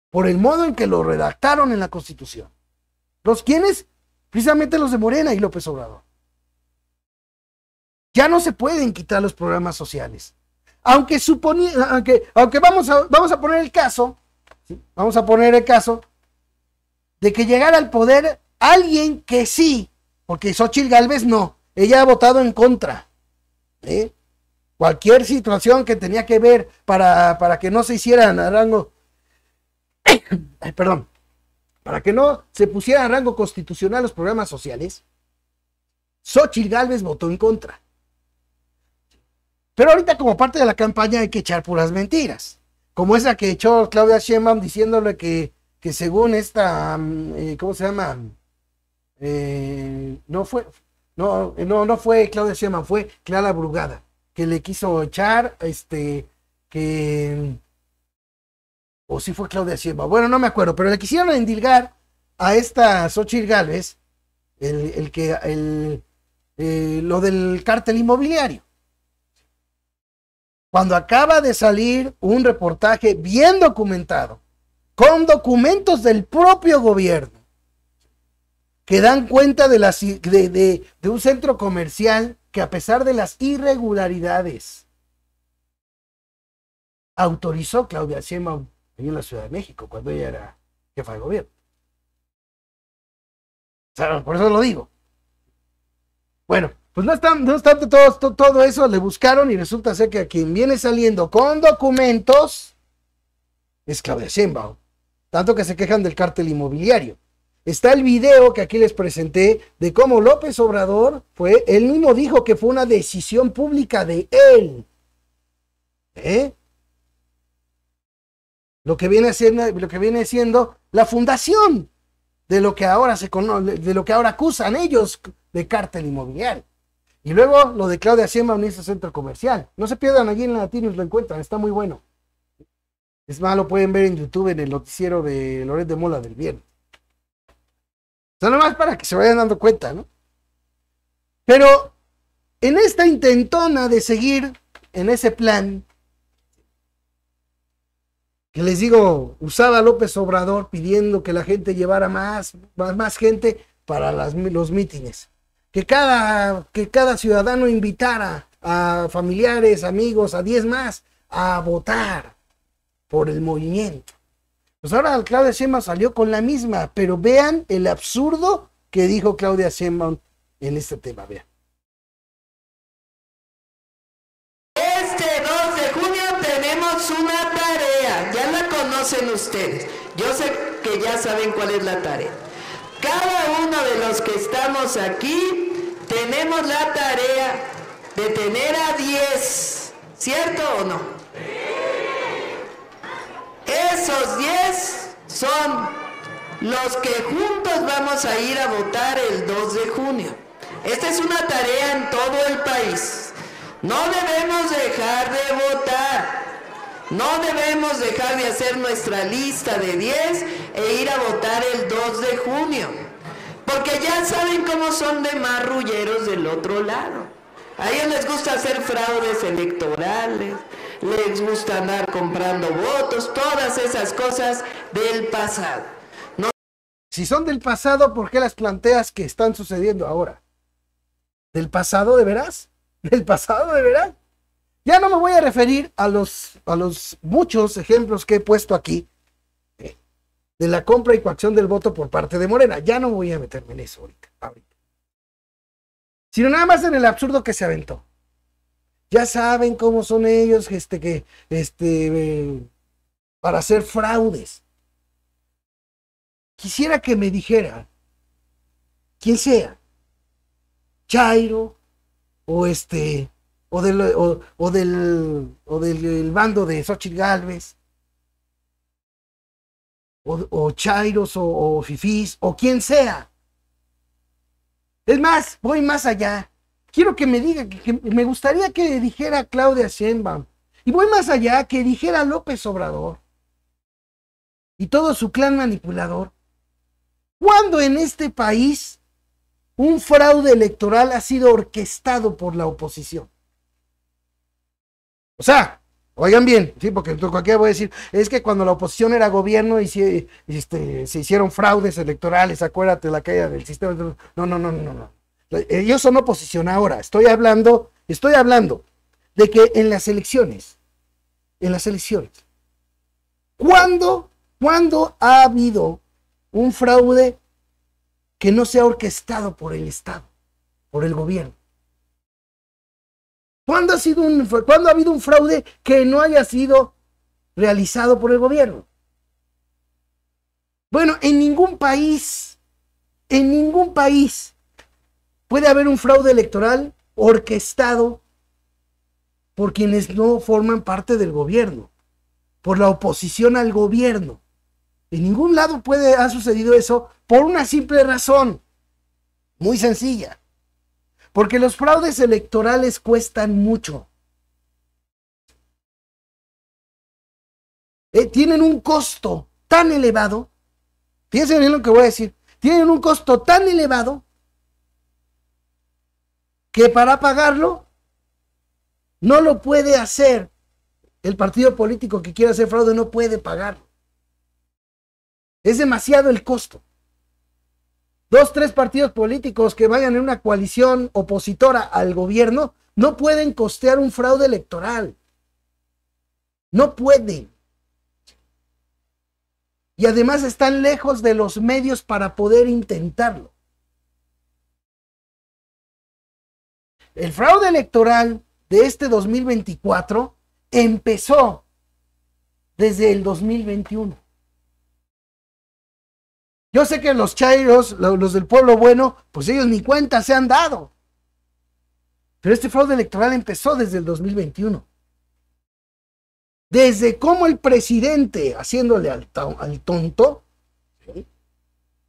por el modo en que lo redactaron en la Constitución. Los quienes precisamente los de Morena y López Obrador. Ya no se pueden quitar los programas sociales. Aunque, suponía, aunque, aunque vamos, a, vamos a poner el caso, vamos a poner el caso de que llegara al poder alguien que sí, porque Xochitl Galvez no, ella ha votado en contra. ¿eh? Cualquier situación que tenía que ver para, para que no se hiciera narango. perdón, para que no se pusiera a rango constitucional los programas sociales, Xochitl Gálvez votó en contra. Pero ahorita como parte de la campaña hay que echar puras mentiras, como esa que echó Claudia Sheinbaum diciéndole que, que según esta, mm, eh, ¿cómo se llama? Eh, no fue, no, eh, no, no fue Claudia Sheinbaum, fue Clara Brugada, que le quiso echar, este, que o si fue Claudia Sheinbaum, bueno, no me acuerdo, pero le quisieron endilgar a esta Xochitl Gálvez el, que, eh, lo del cártel inmobiliario. Cuando acaba de salir un reportaje bien documentado, con documentos del propio gobierno, que dan cuenta de, de, un centro comercial que a pesar de las irregularidades, autorizó Claudia Sheinbaum en la Ciudad de México, cuando ella era jefa de gobierno. por eso lo digo. Bueno, pues no están, no están todo, todo, eso, le buscaron y resulta ser que a quien viene saliendo con documentos es Claudia Sheinbaum. Tanto que se quejan del cártel inmobiliario. Está el video que aquí les presenté de cómo López Obrador fue, él mismo dijo que fue una decisión pública de él. ¿Eh? lo que viene siendo, lo que viene siendo la fundación de lo que ahora se conoce, de lo que ahora acusan ellos de cártel inmobiliario. Y luego lo de Claudia Siemba en ese centro comercial. No se pierdan allí en Latinos, lo encuentran, está muy bueno. Es más, lo pueden ver en YouTube en el noticiero de Loret de Mola del Bien Son más para que se vayan dando cuenta, ¿no? Pero en esta intentona de seguir en ese plan, que les digo, usaba López Obrador pidiendo que la gente llevara más, más, gente para los mítines. Que cada, que cada ciudadano invitara a familiares, amigos, a diez más, a votar por el movimiento. Pues ahora Claudia Sheinbaum salió con la misma, pero vean el absurdo que dijo Claudia Sheinbaum en este tema, vean. Este 2 de junio tenemos una tarea en ustedes. Yo sé que ya saben cuál es la tarea. Cada uno de los que estamos aquí tenemos la tarea de tener a 10, ¿cierto o no? Esos 10 son los que juntos vamos a ir a votar el 2 de junio. Esta es una tarea en todo el país. No debemos dejar de votar. No debemos dejar de hacer nuestra lista de 10 e ir a votar el 2 de junio, porque ya saben cómo son de marrulleros del otro lado. A ellos les gusta hacer fraudes electorales, les gusta andar comprando votos, todas esas cosas del pasado. No... Si son del pasado, ¿por qué las planteas que están sucediendo ahora? ¿Del pasado de veras? ¿Del pasado de veras? Ya no me voy a referir a los, a los muchos ejemplos que he puesto aquí eh, de la compra y coacción del voto por parte de Morena. Ya no voy a meterme en eso ahorita, Sino nada más en el absurdo que se aventó. Ya saben cómo son ellos este, que, este, eh, para hacer fraudes. Quisiera que me dijera quién sea, Chairo o este o del, o, del, o del bando de Xochitl Galvez, o, Chairos, o, FIFIS, o quien sea. Es más, voy más allá. Quiero que me diga, que, me gustaría que dijera Claudia Sheinbaum. Y voy más allá, que dijera López Obrador. Y todo su clan manipulador. Cuando en este país un fraude electoral ha sido orquestado por la oposición? O sea, oigan bien, ¿sí? porque que voy a decir, es que cuando la oposición era gobierno y se, este, se hicieron fraudes electorales, acuérdate la caída del sistema. No, no, no, no, no. Ellos son oposición ahora. Estoy hablando, estoy hablando de que en las elecciones, en las elecciones, ¿cuándo, ¿cuándo ha habido un fraude que no sea orquestado por el Estado, por el gobierno? ¿Cuándo ha, sido un, ¿Cuándo ha habido un fraude que no haya sido realizado por el gobierno? Bueno, en ningún país, en ningún país puede haber un fraude electoral orquestado por quienes no forman parte del gobierno, por la oposición al gobierno. En ningún lado puede ha sucedido eso por una simple razón, muy sencilla. Porque los fraudes electorales cuestan mucho. Eh, tienen un costo tan elevado, fíjense en lo que voy a decir, tienen un costo tan elevado que para pagarlo no lo puede hacer el partido político que quiere hacer fraude, no puede pagar. Es demasiado el costo dos, tres partidos políticos que vayan en una coalición opositora al gobierno, no pueden costear un fraude electoral. No pueden. Y además están lejos de los medios para poder intentarlo. El fraude electoral de este 2024 empezó desde el 2021. Yo sé que los chairos, los del pueblo bueno, pues ellos ni cuenta se han dado. Pero este fraude electoral empezó desde el 2021. Desde cómo el presidente, haciéndole al, tonto,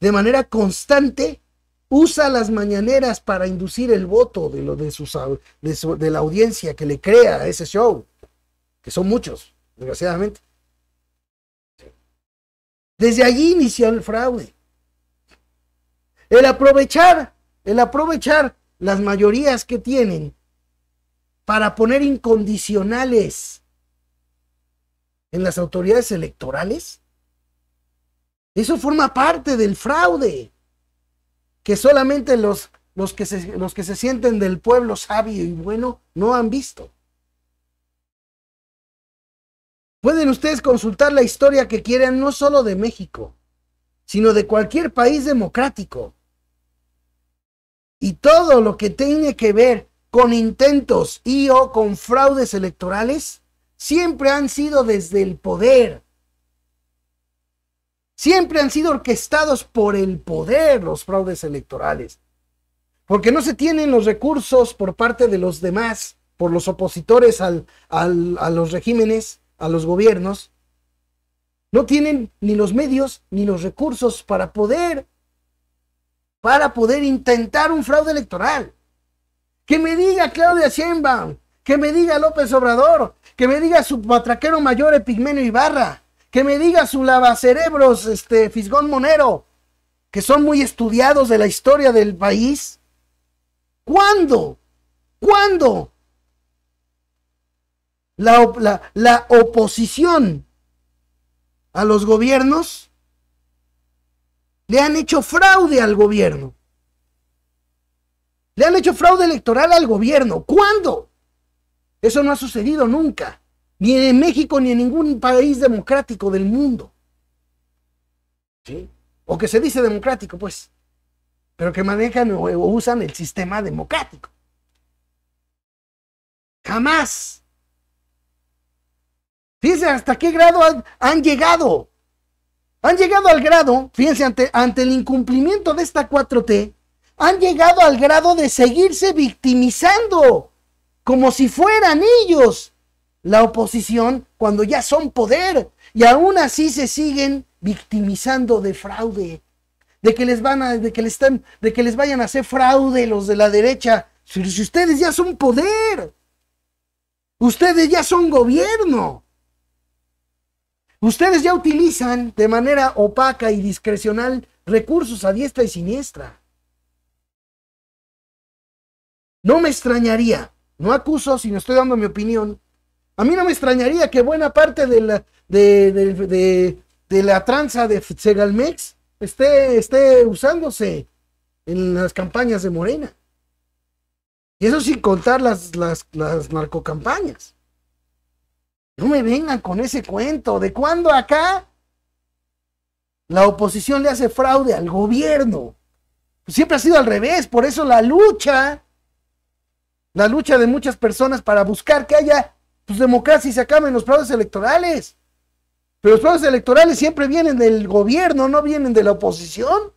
de manera constante, usa las mañaneras para inducir el voto de, lo de, sus, de la audiencia que le crea a ese show, que son muchos, desgraciadamente. Desde allí inició el fraude. El aprovechar, el aprovechar las mayorías que tienen para poner incondicionales en las autoridades electorales. Eso forma parte del fraude, que solamente los, los, que, los que se sienten del pueblo sabio y bueno no han visto. Pueden ustedes consultar la historia que quieran, no solo de México, sino de cualquier país democrático. Y todo lo que tiene que ver con intentos y o con fraudes electorales, siempre han sido desde el poder. Siempre han sido orquestados por el poder los fraudes electorales. Porque no se tienen los recursos por parte de los demás, por los opositores a los regímenes, a los gobiernos, no tienen ni los medios ni los recursos para poder para poder intentar un fraude electoral. Que me diga Claudia Sheinbaum, que me diga López Obrador, que me diga su patraquero mayor Epigmenio Ibarra, que me diga su lavacerebros este Fisgón Monero, que son muy estudiados de la historia del país. ¿Cuándo? ¿Cuándo la, oposición a los gobiernos le han hecho fraude al gobierno. Le han hecho fraude electoral al gobierno. ¿Cuándo? Eso no ha sucedido nunca, ni en México ni en ningún país democrático del mundo. ¿Sí? O que se dice democrático, pues, pero que manejan o usan el sistema democrático. Jamás Fíjense hasta qué grado han, llegado. Han llegado al grado, fíjense, ante, ante el incumplimiento de esta 4T, han llegado al grado de seguirse victimizando, como si fueran ellos la oposición cuando ya son poder y aún así se siguen victimizando de fraude, de que les van a, de que les están, de que les vayan a hacer fraude los de la derecha. si ustedes ya son poder, ustedes ya son gobierno. Ustedes ya utilizan de manera opaca y discrecional recursos a diestra y siniestra. No me extrañaría, no acuso, sino estoy dando mi opinión. A mí no me extrañaría que buena parte de la, de, la tranza de Segalmex esté, esté usándose en las campañas de Morena. Y eso sin contar las, las, las narcocampañas. No me vengan con ese cuento. ¿De cuándo acá la oposición le hace fraude al gobierno? siempre ha sido al revés. Por eso la lucha, la lucha de muchas personas para buscar que haya pues, democracia y se acaben los fraudes electorales. Pero los fraudes electorales siempre vienen del gobierno, no vienen de la oposición.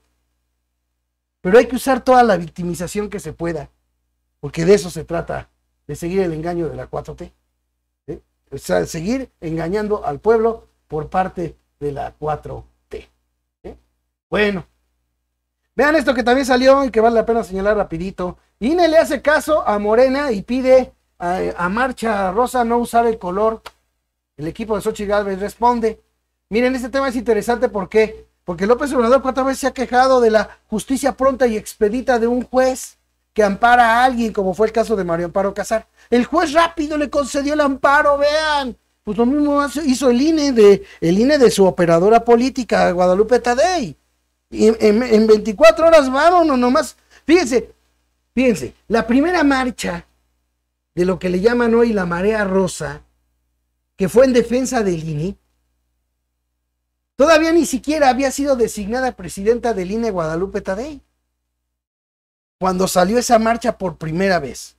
Pero hay que usar toda la victimización que se pueda, porque de eso se trata, de seguir el engaño de la 4T o seguir engañando al pueblo por parte de la 4T. ¿eh? Bueno, vean esto que también salió y que vale la pena señalar rapidito. INE le hace caso a Morena y pide a, Marcha Rosa no usar el color. El equipo de Sochi Galvez responde. Miren, este tema es interesante porque porque López Obrador cuatro veces se ha quejado de la justicia pronta y expedita de un juez que ampara a alguien, como fue el caso de Mario Amparo Casar. El juez rápido le concedió el amparo, vean. Pues lo mismo hizo el INE de, el INE de su operadora política, Guadalupe Tadei. Y en, 24 horas vámonos nomás. Fíjense, fíjense, la primera marcha de lo que le llaman hoy la marea rosa, que fue en defensa del INE, todavía ni siquiera había sido designada presidenta del INE Guadalupe Tadei cuando salió esa marcha por primera vez.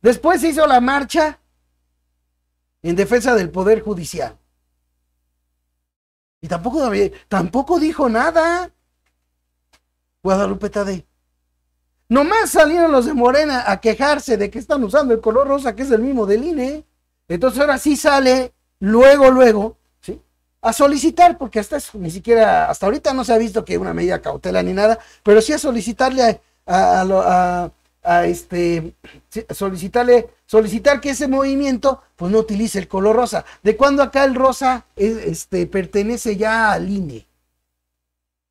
Después hizo la marcha en defensa del Poder Judicial. Y tampoco, tampoco dijo nada. Guadalupe Tade Nomás salieron los de Morena a quejarse de que están usando el color rosa, que es el mismo del INE. Entonces ahora sí sale, luego, luego, ¿sí? A solicitar, porque hasta ni siquiera, hasta ahorita no se ha visto que una medida cautela ni nada, pero sí a solicitarle a, a, este, solicitarle, solicitar que ese movimiento pues no utilice el color rosa. ¿De cuando acá el rosa este, pertenece ya al INE?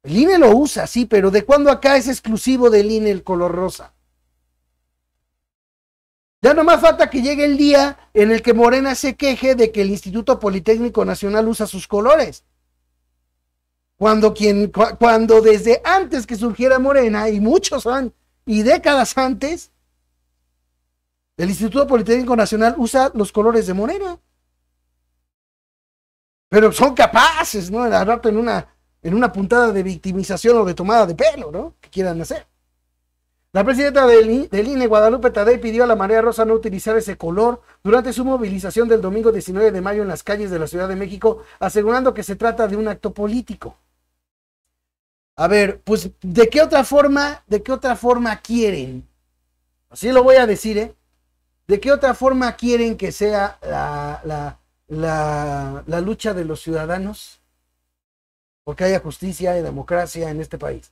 El INE lo usa, sí, pero ¿de cuando acá es exclusivo del INE el color rosa? Ya no más falta que llegue el día en el que Morena se queje de que el Instituto Politécnico Nacional usa sus colores. Cuando, quien, cuando desde antes que surgiera Morena y muchos años y décadas antes, el Instituto Politécnico Nacional usa los colores de Morena. Pero son capaces, ¿no? De en una, en una puntada de victimización o de tomada de pelo, ¿no? Que quieran hacer. La presidenta del, INE, Guadalupe Tadei, pidió a la Marea Rosa no utilizar ese color durante su movilización del domingo 19 de mayo en las calles de la Ciudad de México, asegurando que se trata de un acto político. A ver, pues, ¿de qué otra forma, de qué otra forma quieren? Así lo voy a decir, ¿eh? ¿De qué otra forma quieren que sea la, la, la lucha de los ciudadanos? Porque haya justicia y democracia en este país.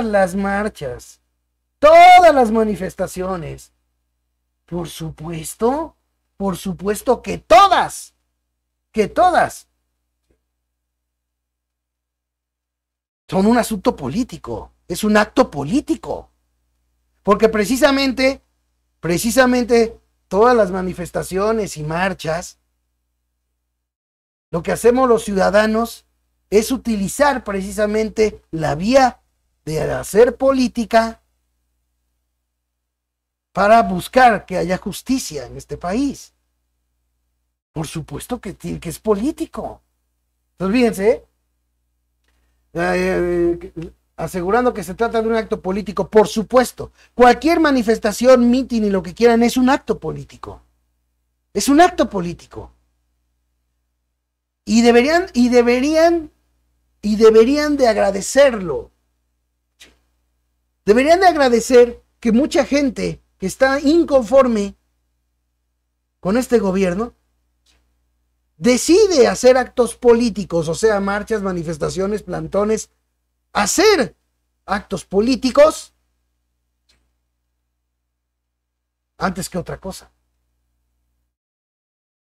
las marchas, todas las manifestaciones. Por supuesto, por supuesto que todas, que todas. Son un asunto político, es un acto político. Porque precisamente, precisamente todas las manifestaciones y marchas, lo que hacemos los ciudadanos es utilizar precisamente la vía de hacer política para buscar que haya justicia en este país. Por supuesto que, que es político. Entonces, fíjense, eh, asegurando que se trata de un acto político, por supuesto. Cualquier manifestación, mitin y lo que quieran es un acto político. Es un acto político. Y deberían, y deberían, y deberían de agradecerlo. Deberían de agradecer que mucha gente que está inconforme con este gobierno decide hacer actos políticos, o sea, marchas, manifestaciones, plantones, hacer actos políticos antes que otra cosa.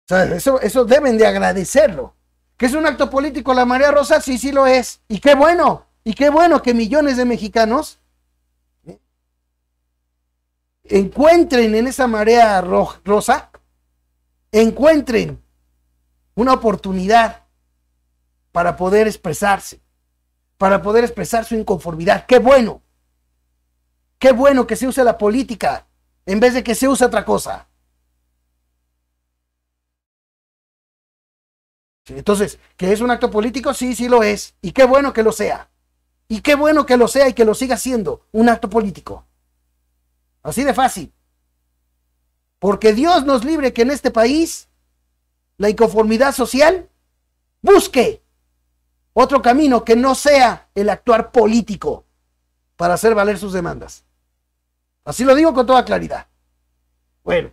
eso, deben de agradecerlo. ¿Que es un acto político la María rosa? Sí, sí lo es. Y qué bueno, y qué bueno que millones de mexicanos encuentren en esa marea rosa, encuentren una oportunidad para poder expresarse, para poder expresar su inconformidad. Qué bueno, qué bueno que se use la política en vez de que se use otra cosa. Entonces, ¿que es un acto político? Sí, sí lo es. Y qué bueno que lo sea. Y qué bueno que lo sea y que lo siga siendo un acto político. Así de fácil. Porque Dios nos libre que en este país la inconformidad social busque otro camino que no sea el actuar político para hacer valer sus demandas. Así lo digo con toda claridad. Bueno,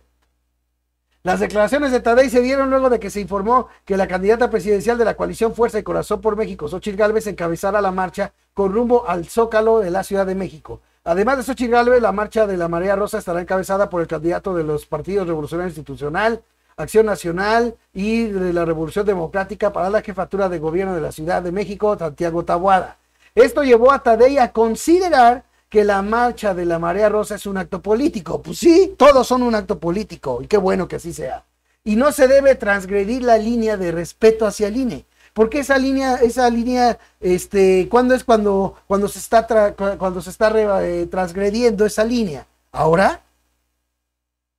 las declaraciones de Tadei se dieron luego de que se informó que la candidata presidencial de la coalición Fuerza y Corazón por México, Xochitl Gálvez, encabezara la marcha con rumbo al Zócalo de la Ciudad de México. Además de eso, Galvez, la marcha de la Marea Rosa estará encabezada por el candidato de los partidos Revolucionarios Institucional, Acción Nacional y de la Revolución Democrática para la jefatura de gobierno de la Ciudad de México, Santiago Tabuada. Esto llevó a Tadei a considerar que la marcha de la Marea Rosa es un acto político. Pues sí, todos son un acto político y qué bueno que así sea. Y no se debe transgredir la línea de respeto hacia el INE. ¿Por qué esa línea, esa línea, este, ¿cuándo es cuando, cuando se está, cuando se está eh, transgrediendo esa línea? ¿Ahora?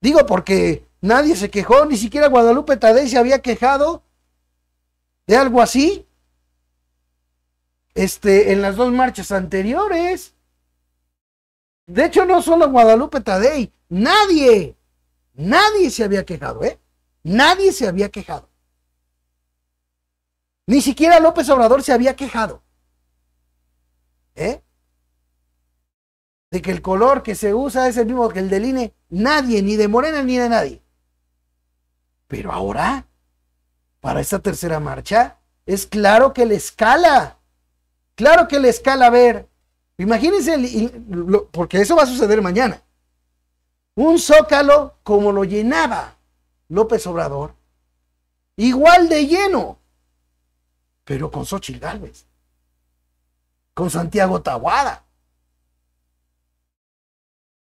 Digo porque nadie se quejó, ni siquiera Guadalupe Tadei se había quejado de algo así. Este, en las dos marchas anteriores. De hecho, no solo Guadalupe Tadei, nadie, nadie se había quejado, ¿eh? Nadie se había quejado. Ni siquiera López Obrador se había quejado. ¿Eh? De que el color que se usa es el mismo que el del INE. Nadie, ni de Morena ni de nadie. Pero ahora, para esta tercera marcha, es claro que le escala. Claro que le escala. A ver, imagínense, porque eso va a suceder mañana. Un zócalo como lo llenaba López Obrador, igual de lleno pero con Xochitl Gálvez, con Santiago Tahuada.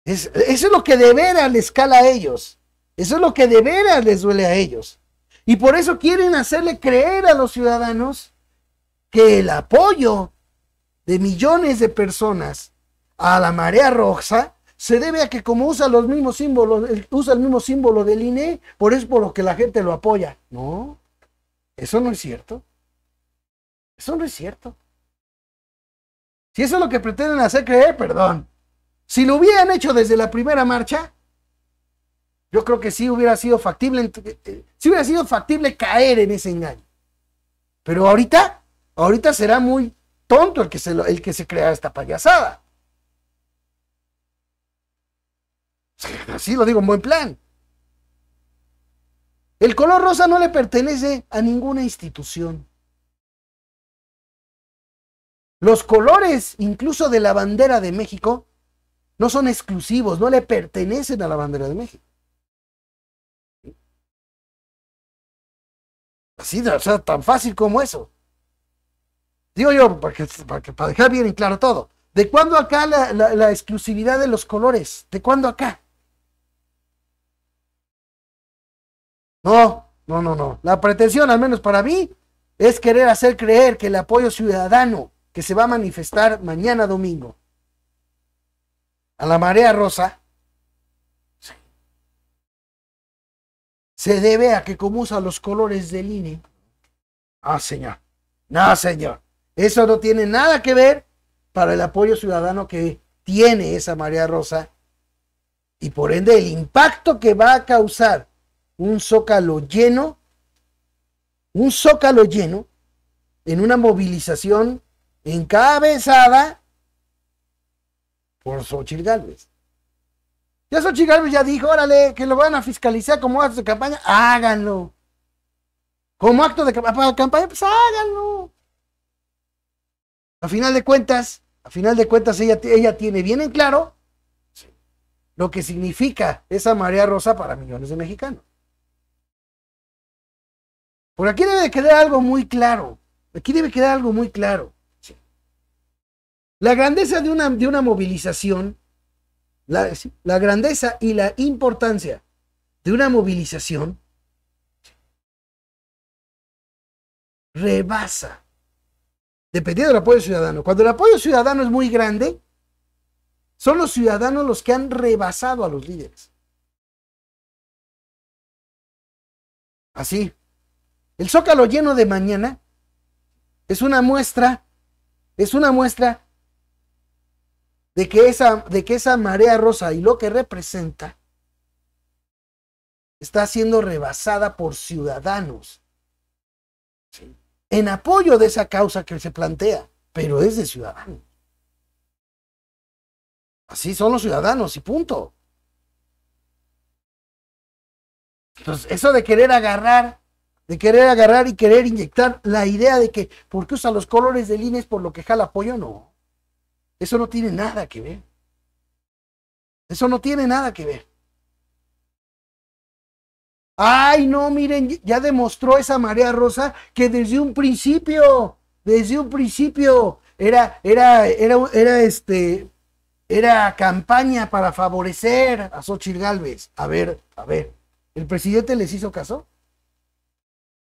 Es, eso es lo que de veras les cala a ellos. Eso es lo que de veras les duele a ellos. Y por eso quieren hacerle creer a los ciudadanos que el apoyo de millones de personas a la marea roja se debe a que como usa los mismos símbolos, usa el mismo símbolo del INE, por eso por lo que la gente lo apoya. No, eso no es cierto. Eso no es cierto. Si eso es lo que pretenden hacer creer, perdón. Si lo hubieran hecho desde la primera marcha, yo creo que sí hubiera sido factible, eh, eh, sí hubiera sido factible caer en ese engaño. Pero ahorita, ahorita será muy tonto el que se, el que se crea esta payasada. Así lo digo en buen plan. El color rosa no le pertenece a ninguna institución. Los colores, incluso de la bandera de México, no son exclusivos, no le pertenecen a la bandera de México. Así, o sea, tan fácil como eso. Digo yo, para, para, dejar bien y claro todo. ¿De cuándo acá la exclusividad de los colores? ¿De cuándo acá? No, no, no, no. La pretensión, al menos para mí, es querer hacer creer que el apoyo ciudadano que se va a manifestar mañana domingo. A la marea rosa se debe a que como usa los colores del INE. Ah, señor. No, señor. Eso no tiene nada que ver para el apoyo ciudadano que tiene esa marea rosa y por ende el impacto que va a causar un zócalo lleno, un zócalo lleno en una movilización encabezada por Xochitl Galvez. Ya Xochitl Galvez ya dijo, órale, que lo van a fiscalizar como acto de campaña, háganlo. Como acto de campaña, pues háganlo. A final de cuentas, a final de cuentas ella, ella tiene bien en claro lo que significa esa marea rosa para millones de mexicanos. Por aquí debe de quedar algo muy claro. Aquí debe quedar algo muy claro. La grandeza de una, de una movilización, la, la grandeza y la importancia de una movilización rebasa, dependiendo del apoyo ciudadano. Cuando el apoyo ciudadano es muy grande, son los ciudadanos los que han rebasado a los líderes. Así. El zócalo lleno de mañana es una muestra, es una muestra de que esa, de que esa marea rosa y lo que representa está siendo rebasada por ciudadanos en apoyo de esa causa que se plantea, pero es de ciudadanos. Así son los ciudadanos y punto. Entonces, eso de querer agarrar, de querer agarrar y querer inyectar la idea de que porque usa los colores de es por lo que jala apoyo, no. Eso no tiene nada que ver. Eso no tiene nada que ver. Ay, no, miren, ya demostró esa marea rosa que desde un principio, desde un principio era, era, era, era este, era campaña para favorecer a Xochitl Galvez. A ver, a ver, ¿el presidente les hizo caso?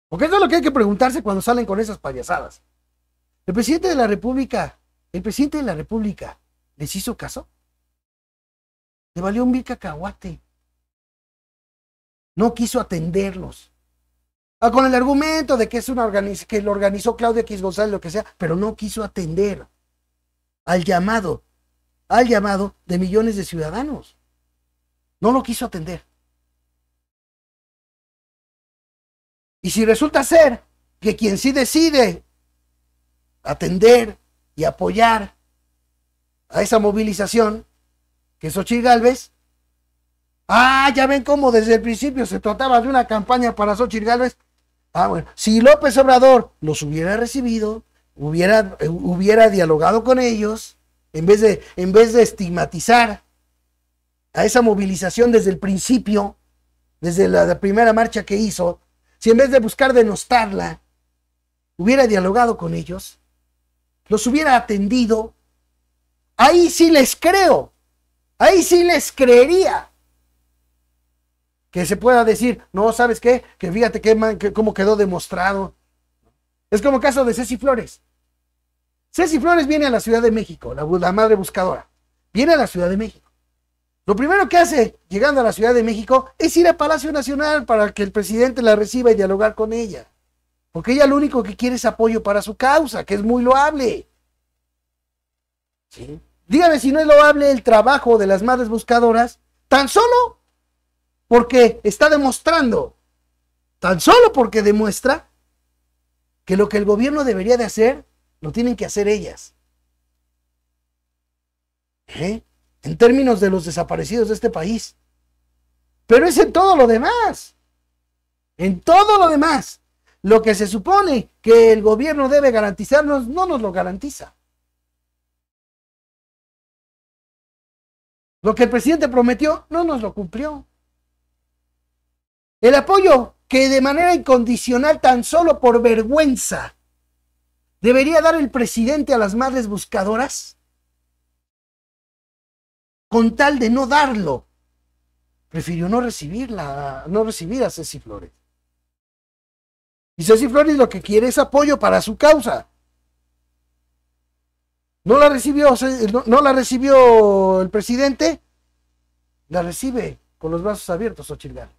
Porque eso es lo que hay que preguntarse cuando salen con esas payasadas. El presidente de la República ¿El presidente de la República les hizo caso? Le valió un mil cacahuate. No quiso atenderlos. Ah, con el argumento de que, es una que lo organizó Claudia X González, lo que sea, pero no quiso atender al llamado, al llamado de millones de ciudadanos. No lo quiso atender. Y si resulta ser que quien sí decide atender y apoyar a esa movilización que Xochitl Galvez. Ah, ya ven cómo desde el principio se trataba de una campaña para Xochitl Galvez. Ah, bueno, si López Obrador los hubiera recibido, hubiera, eh, hubiera dialogado con ellos, en vez, de, en vez de estigmatizar a esa movilización desde el principio, desde la primera marcha que hizo, si en vez de buscar denostarla, hubiera dialogado con ellos, los hubiera atendido, ahí sí les creo, ahí sí les creería. Que se pueda decir, no, ¿sabes qué? Que fíjate qué cómo quedó demostrado. Es como el caso de Ceci Flores. Ceci Flores viene a la Ciudad de México, la madre buscadora. Viene a la Ciudad de México. Lo primero que hace llegando a la Ciudad de México es ir a Palacio Nacional para que el presidente la reciba y dialogar con ella. Porque ella lo único que quiere es apoyo para su causa, que es muy loable. Dígame si no es loable el trabajo de las madres buscadoras, tan solo porque está demostrando, tan solo porque demuestra que lo que el gobierno debería de hacer, lo tienen que hacer ellas. ¿Eh? En términos de los desaparecidos de este país. Pero es en todo lo demás. En todo lo demás lo que se supone que el gobierno debe garantizarnos no nos lo garantiza. Lo que el presidente prometió no nos lo cumplió. El apoyo que de manera incondicional, tan solo por vergüenza, debería dar el presidente a las madres buscadoras, con tal de no darlo, prefirió no recibirla, no recibir a Ceci Flores. Y Ceci Flores lo que quiere es apoyo para su causa. No la recibió, no, la recibió el presidente, la recibe con los brazos abiertos Xochirgal.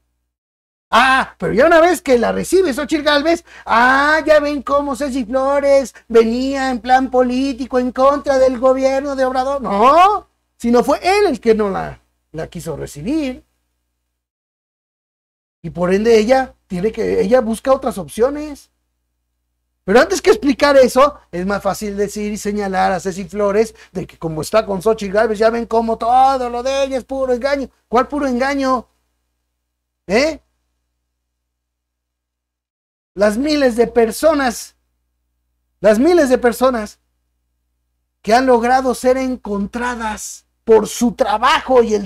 Ah, pero ya una vez que la recibe Xochirgal, ¿ves? ah, ya ven cómo Ceci Flores venía en plan político en contra del gobierno de Obrador. No, sino fue él el que no la, la quiso recibir. Y por ende ella tiene que, ella busca otras opciones. Pero antes que explicar eso, es más fácil decir y señalar a Ceci Flores de que como está con Sochi Galvez, ya ven cómo todo lo de ella es puro engaño. ¿Cuál puro engaño? ¿Eh? Las miles de personas, las miles de personas que han logrado ser encontradas por su trabajo y el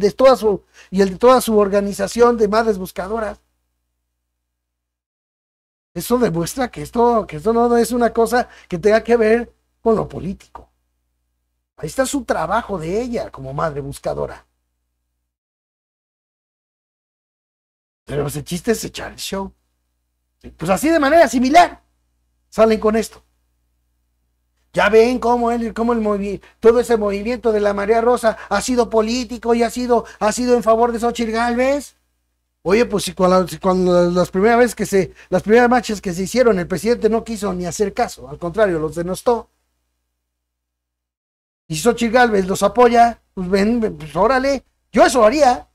y el de toda su organización de madres buscadoras eso demuestra que esto, que esto no es una cosa que tenga que ver con lo político. Ahí está su trabajo de ella como madre buscadora. Pero ese chiste es echar el show. Pues así de manera similar salen con esto. Ya ven cómo, cómo el todo ese movimiento de la María rosa ha sido político y ha sido, ha sido en favor de Xochitl Galvez. Oye, pues si cuando, las primeras veces que se, las primeras marchas que se hicieron, el presidente no quiso ni hacer caso, al contrario, los denostó. Y si Xochitl Galvez los apoya, pues ven, pues órale, yo eso haría.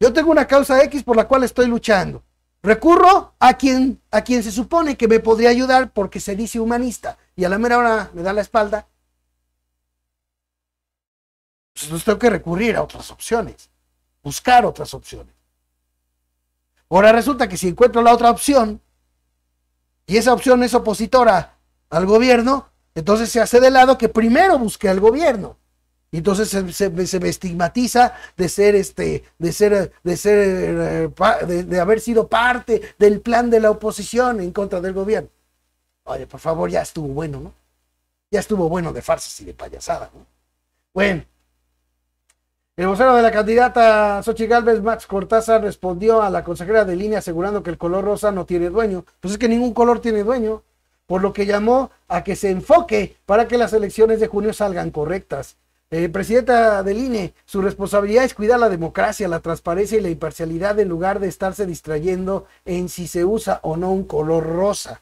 Yo tengo una causa X por la cual estoy luchando. Recurro a quien, a quien se supone que me podría ayudar porque se dice humanista y a la mera hora me da la espalda. Pues tengo que recurrir a otras opciones buscar otras opciones. Ahora resulta que si encuentro la otra opción y esa opción es opositora al gobierno, entonces se hace de lado que primero busque al gobierno. Y entonces se, me estigmatiza de ser este, de ser, de ser, eh, de, haber sido parte del plan de la oposición en contra del gobierno. Oye, por favor, ya estuvo bueno, ¿no? Ya estuvo bueno de farsas y de payasadas. ¿no? Bueno, el vocero de la candidata Sochi Gálvez, Max Cortázar, respondió a la consejera de INE asegurando que el color rosa no tiene dueño. Pues es que ningún color tiene dueño, por lo que llamó a que se enfoque para que las elecciones de junio salgan correctas. Eh, presidenta del INE, su responsabilidad es cuidar la democracia, la transparencia y la imparcialidad en lugar de estarse distrayendo en si se usa o no un color rosa.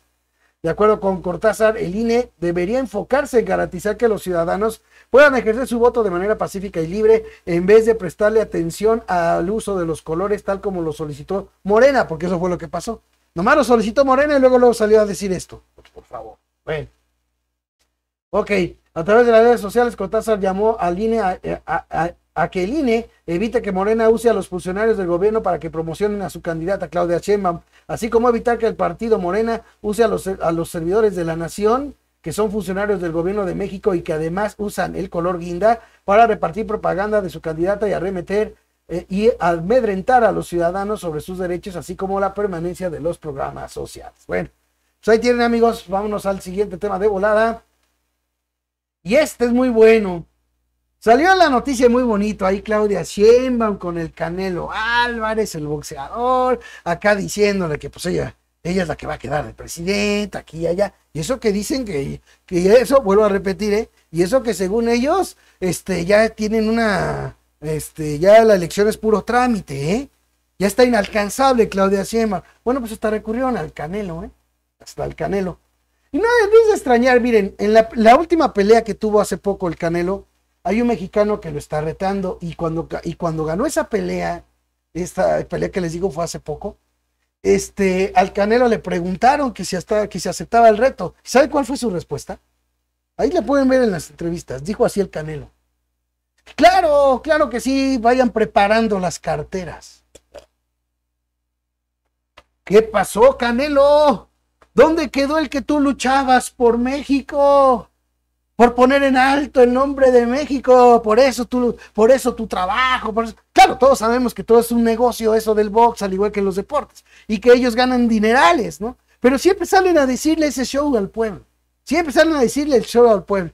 De acuerdo con Cortázar, el INE debería enfocarse en garantizar que los ciudadanos puedan ejercer su voto de manera pacífica y libre en vez de prestarle atención al uso de los colores tal como lo solicitó Morena, porque eso fue lo que pasó. Nomás lo solicitó Morena y luego, luego salió a decir esto. por favor. Bueno. Ok, a través de las redes sociales, Cortázar llamó al INE eh, a, que el INE evite que Morena use a los funcionarios del gobierno para que promocionen a su candidata Claudia Sheinbaum, así como evitar que el partido Morena use a los, a los servidores de la nación que son funcionarios del gobierno de México y que además usan el color guinda para repartir propaganda de su candidata y arremeter eh, y amedrentar a los ciudadanos sobre sus derechos, así como la permanencia de los programas sociales. Bueno, pues ahí tienen amigos, vámonos al siguiente tema de volada. Y este es muy bueno. Salió la noticia muy bonito ahí Claudia Sheinbaum con el Canelo Álvarez, el boxeador, acá diciéndole que pues ella ella es la que va a quedar de presidenta, aquí y allá. Y eso que dicen que, que eso, vuelvo a repetir, ¿eh? y eso que según ellos, este, ya tienen una, este, ya la elección es puro trámite, ¿eh? Ya está inalcanzable Claudia Sheinbaum. Bueno, pues hasta recurrieron al Canelo, ¿eh? Hasta al Canelo. Y no es de extrañar, miren, en la, la, última pelea que tuvo hace poco el Canelo, hay un mexicano que lo está retando y cuando, y cuando ganó esa pelea, esta pelea que les digo fue hace poco, este, al Canelo le preguntaron que si, hasta, aceptaba el reto. ¿Sabe cuál fue su respuesta? Ahí le pueden ver en las entrevistas. Dijo así el Canelo. Claro, claro que sí, vayan preparando las carteras. ¿Qué pasó, Canelo? ¿Dónde quedó el que tú luchabas por México? por poner en alto el nombre de México, por eso tu, por eso tu trabajo, por claro, todos sabemos que todo es un negocio eso del box, al igual que los deportes, y que ellos ganan dinerales, ¿no? Pero siempre salen a decirle ese show al pueblo, siempre salen a decirle el show al pueblo,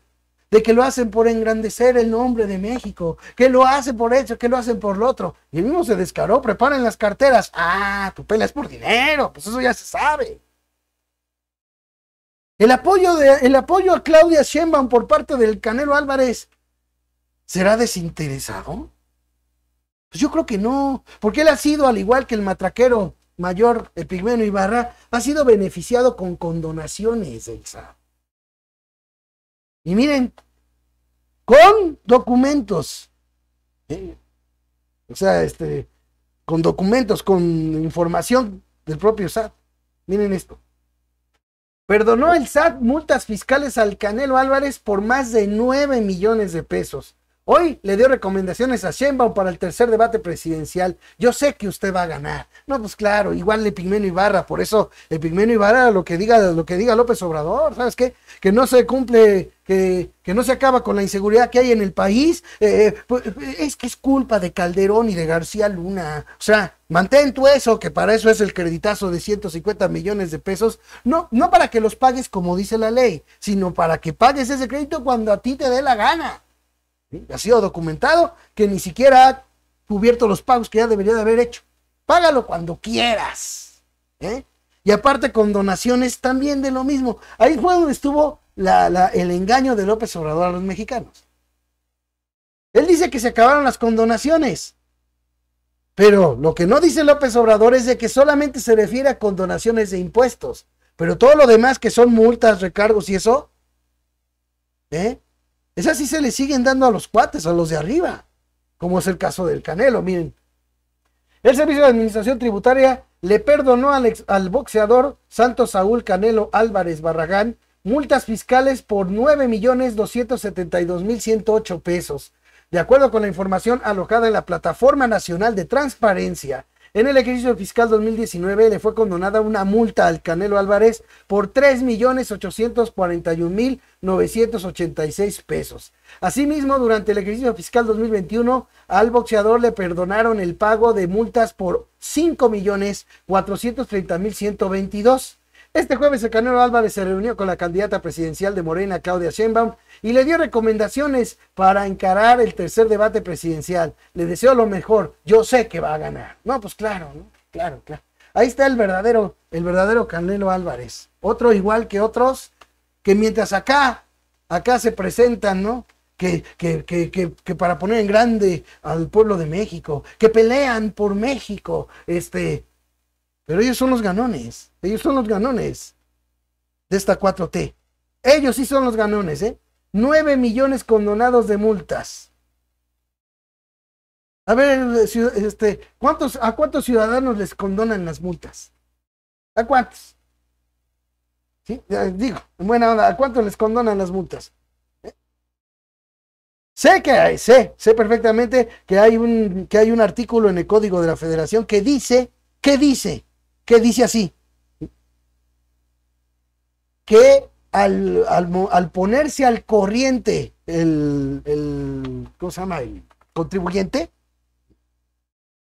de que lo hacen por engrandecer el nombre de México, que lo hacen por eso, que lo hacen por lo otro, y el mismo se descaró, preparan las carteras, ah, tu pela es por dinero, pues eso ya se sabe. El apoyo, de, el apoyo a Claudia Sheinbaum por parte del Canelo Álvarez será desinteresado. Pues yo creo que no, porque él ha sido, al igual que el matraquero mayor el eh, pigmeno Ibarra, ha sido beneficiado con condonaciones, del SAT Y miren, con documentos. ¿eh? O sea, este, con documentos, con información del propio SAT. Miren esto. Perdonó el SAT multas fiscales al Canelo Álvarez por más de 9 millones de pesos. Hoy le dio recomendaciones a Sheinbaum para el tercer debate presidencial. Yo sé que usted va a ganar. No, pues claro, igual le Pigmeno Ibarra, por eso le Pigmeno Ibarra lo que diga, lo que diga López Obrador, ¿sabes qué? Que no se cumple, que, que no se acaba con la inseguridad que hay en el país. Eh, eh, pues, es que es culpa de Calderón y de García Luna. O sea, Mantén tú eso, que para eso es el creditazo de 150 millones de pesos. No, no para que los pagues como dice la ley, sino para que pagues ese crédito cuando a ti te dé la gana. Ha sido documentado que ni siquiera ha cubierto los pagos que ya debería de haber hecho. Págalo cuando quieras. ¿eh? Y aparte con donaciones también de lo mismo. Ahí fue donde estuvo el engaño de López Obrador a los mexicanos. Él dice que se acabaron las condonaciones. Pero lo que no dice López Obrador es de que solamente se refiere a donaciones de impuestos. Pero todo lo demás que son multas, recargos y eso, ¿eh? Esas sí se le siguen dando a los cuates, a los de arriba, como es el caso del Canelo, miren. El Servicio de Administración Tributaria le perdonó al, boxeador Santos Saúl Canelo Álvarez Barragán multas fiscales por 9.272.108 pesos de acuerdo con la información alojada en la Plataforma Nacional de Transparencia, en el ejercicio fiscal 2019 le fue condonada una multa al Canelo Álvarez por 3.841.986 pesos. Asimismo, durante el ejercicio fiscal 2021, al boxeador le perdonaron el pago de multas por 5.430.122. Este jueves el Canelo Álvarez se reunió con la candidata presidencial de Morena, Claudia Sheinbaum, y le dio recomendaciones para encarar el tercer debate presidencial. Le deseo lo mejor, yo sé que va a ganar. No, pues claro, claro, claro. Ahí está el verdadero, el verdadero Canelo Álvarez. Otro igual que otros, que mientras acá, acá se presentan, ¿no? Que, que, que, que, para poner en grande al pueblo de México, que pelean por México, este, pero ellos son los ganones. Ellos son los ganones de esta 4T. Ellos sí son los ganones, ¿eh? 9 millones condonados de multas. A ver, este, ¿a cuántos ciudadanos les condonan las multas? ¿A cuántos? ¿Sí? Digo, en buena onda, ¿a cuántos les condonan las multas? Sé que hay, sé, sé perfectamente que hay, un, que hay un artículo en el Código de la Federación que dice, que dice ¿Qué dice así, que al, ponerse al corriente el, contribuyente,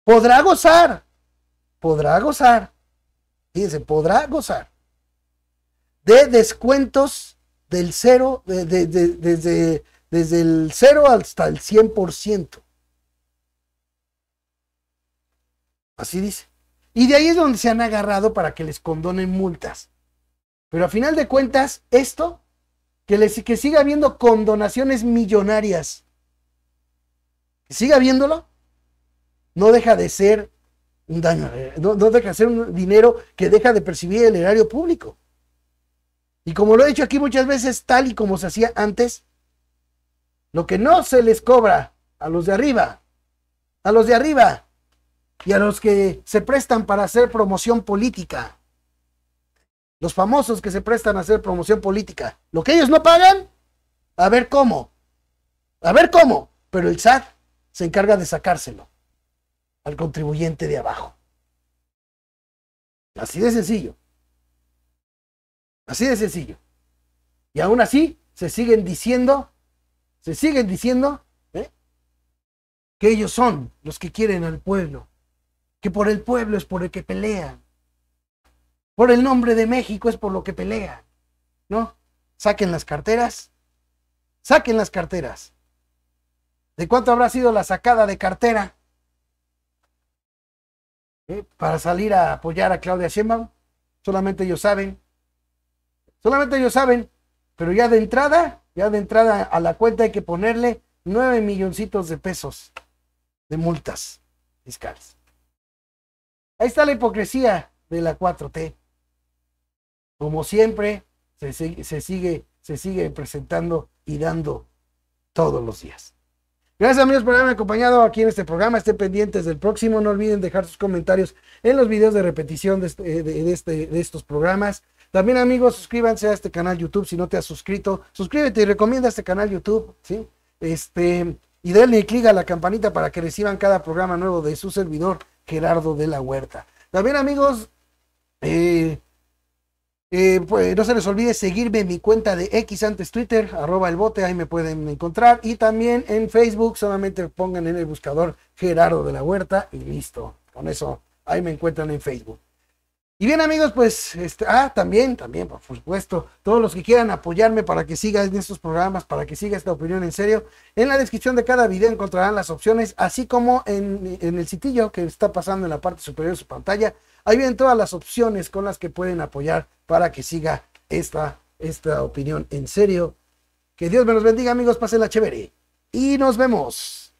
podrá gozar, podrá gozar, fíjense, podrá gozar de descuentos del cero, desde, desde el cero hasta el 100%. Así dice. Y de ahí es donde se han agarrado para que les condonen multas. Pero a final de cuentas, esto, que, les, que siga habiendo condonaciones millonarias, siga habiéndolo, no deja de ser un daño, eh, no deja de ser un dinero que deja de percibir el erario público. Y como lo he dicho aquí muchas veces, tal y como se hacía antes, lo que no se les cobra a los de arriba, a los de arriba, y a los que se prestan para hacer promoción política. Los famosos que se prestan a hacer promoción política. Lo que ellos no pagan, a ver cómo. A ver cómo. Pero el SAT se encarga de sacárselo al contribuyente de abajo. Así de sencillo. Así de sencillo. Y aún así se siguen diciendo, se siguen diciendo ¿eh? que ellos son los que quieren al pueblo que por el pueblo es por el que pelea. Por el nombre de México es por lo que pelea. ¿No? Saquen las carteras. Saquen las carteras. ¿De cuánto habrá sido la sacada de cartera? ¿Eh? Para salir a apoyar a Claudia Sheinbaum. Solamente ellos saben. Solamente ellos saben. Pero ya de entrada, ya de entrada a la cuenta hay que ponerle Nueve milloncitos de pesos de multas fiscales. Ahí está la hipocresía de la 4T. Como siempre, se, sigue, se sigue presentando y dando todos los días. Gracias amigos por haberme acompañado aquí en este programa. Estén pendientes del próximo. No olviden dejar sus comentarios en los videos de repetición de, este, eh, este, de, estos programas. También amigos, suscríbanse a este canal YouTube si no te has suscrito. Suscríbete y recomienda este canal YouTube. ¿sí? Este, y denle clic a la campanita para que reciban cada programa nuevo de su servidor. Gerardo de la Huerta. También amigos, eh, eh, pues no se les olvide seguirme en mi cuenta de X antes Twitter, arroba el bote, ahí me pueden encontrar. Y también en Facebook, solamente pongan en el buscador Gerardo de la Huerta y listo. Con eso, ahí me encuentran en Facebook. Y bien amigos, pues, este, ah, también, también, por supuesto, todos los que quieran apoyarme para que siga en estos programas, para que siga esta opinión en serio, en la descripción de cada video encontrarán las opciones, así como en, el sitillo que está pasando en la parte superior de su pantalla, ahí vienen todas las opciones con las que pueden apoyar para que siga esta, esta opinión en serio. Que Dios me los bendiga amigos, pasen la chévere y nos vemos.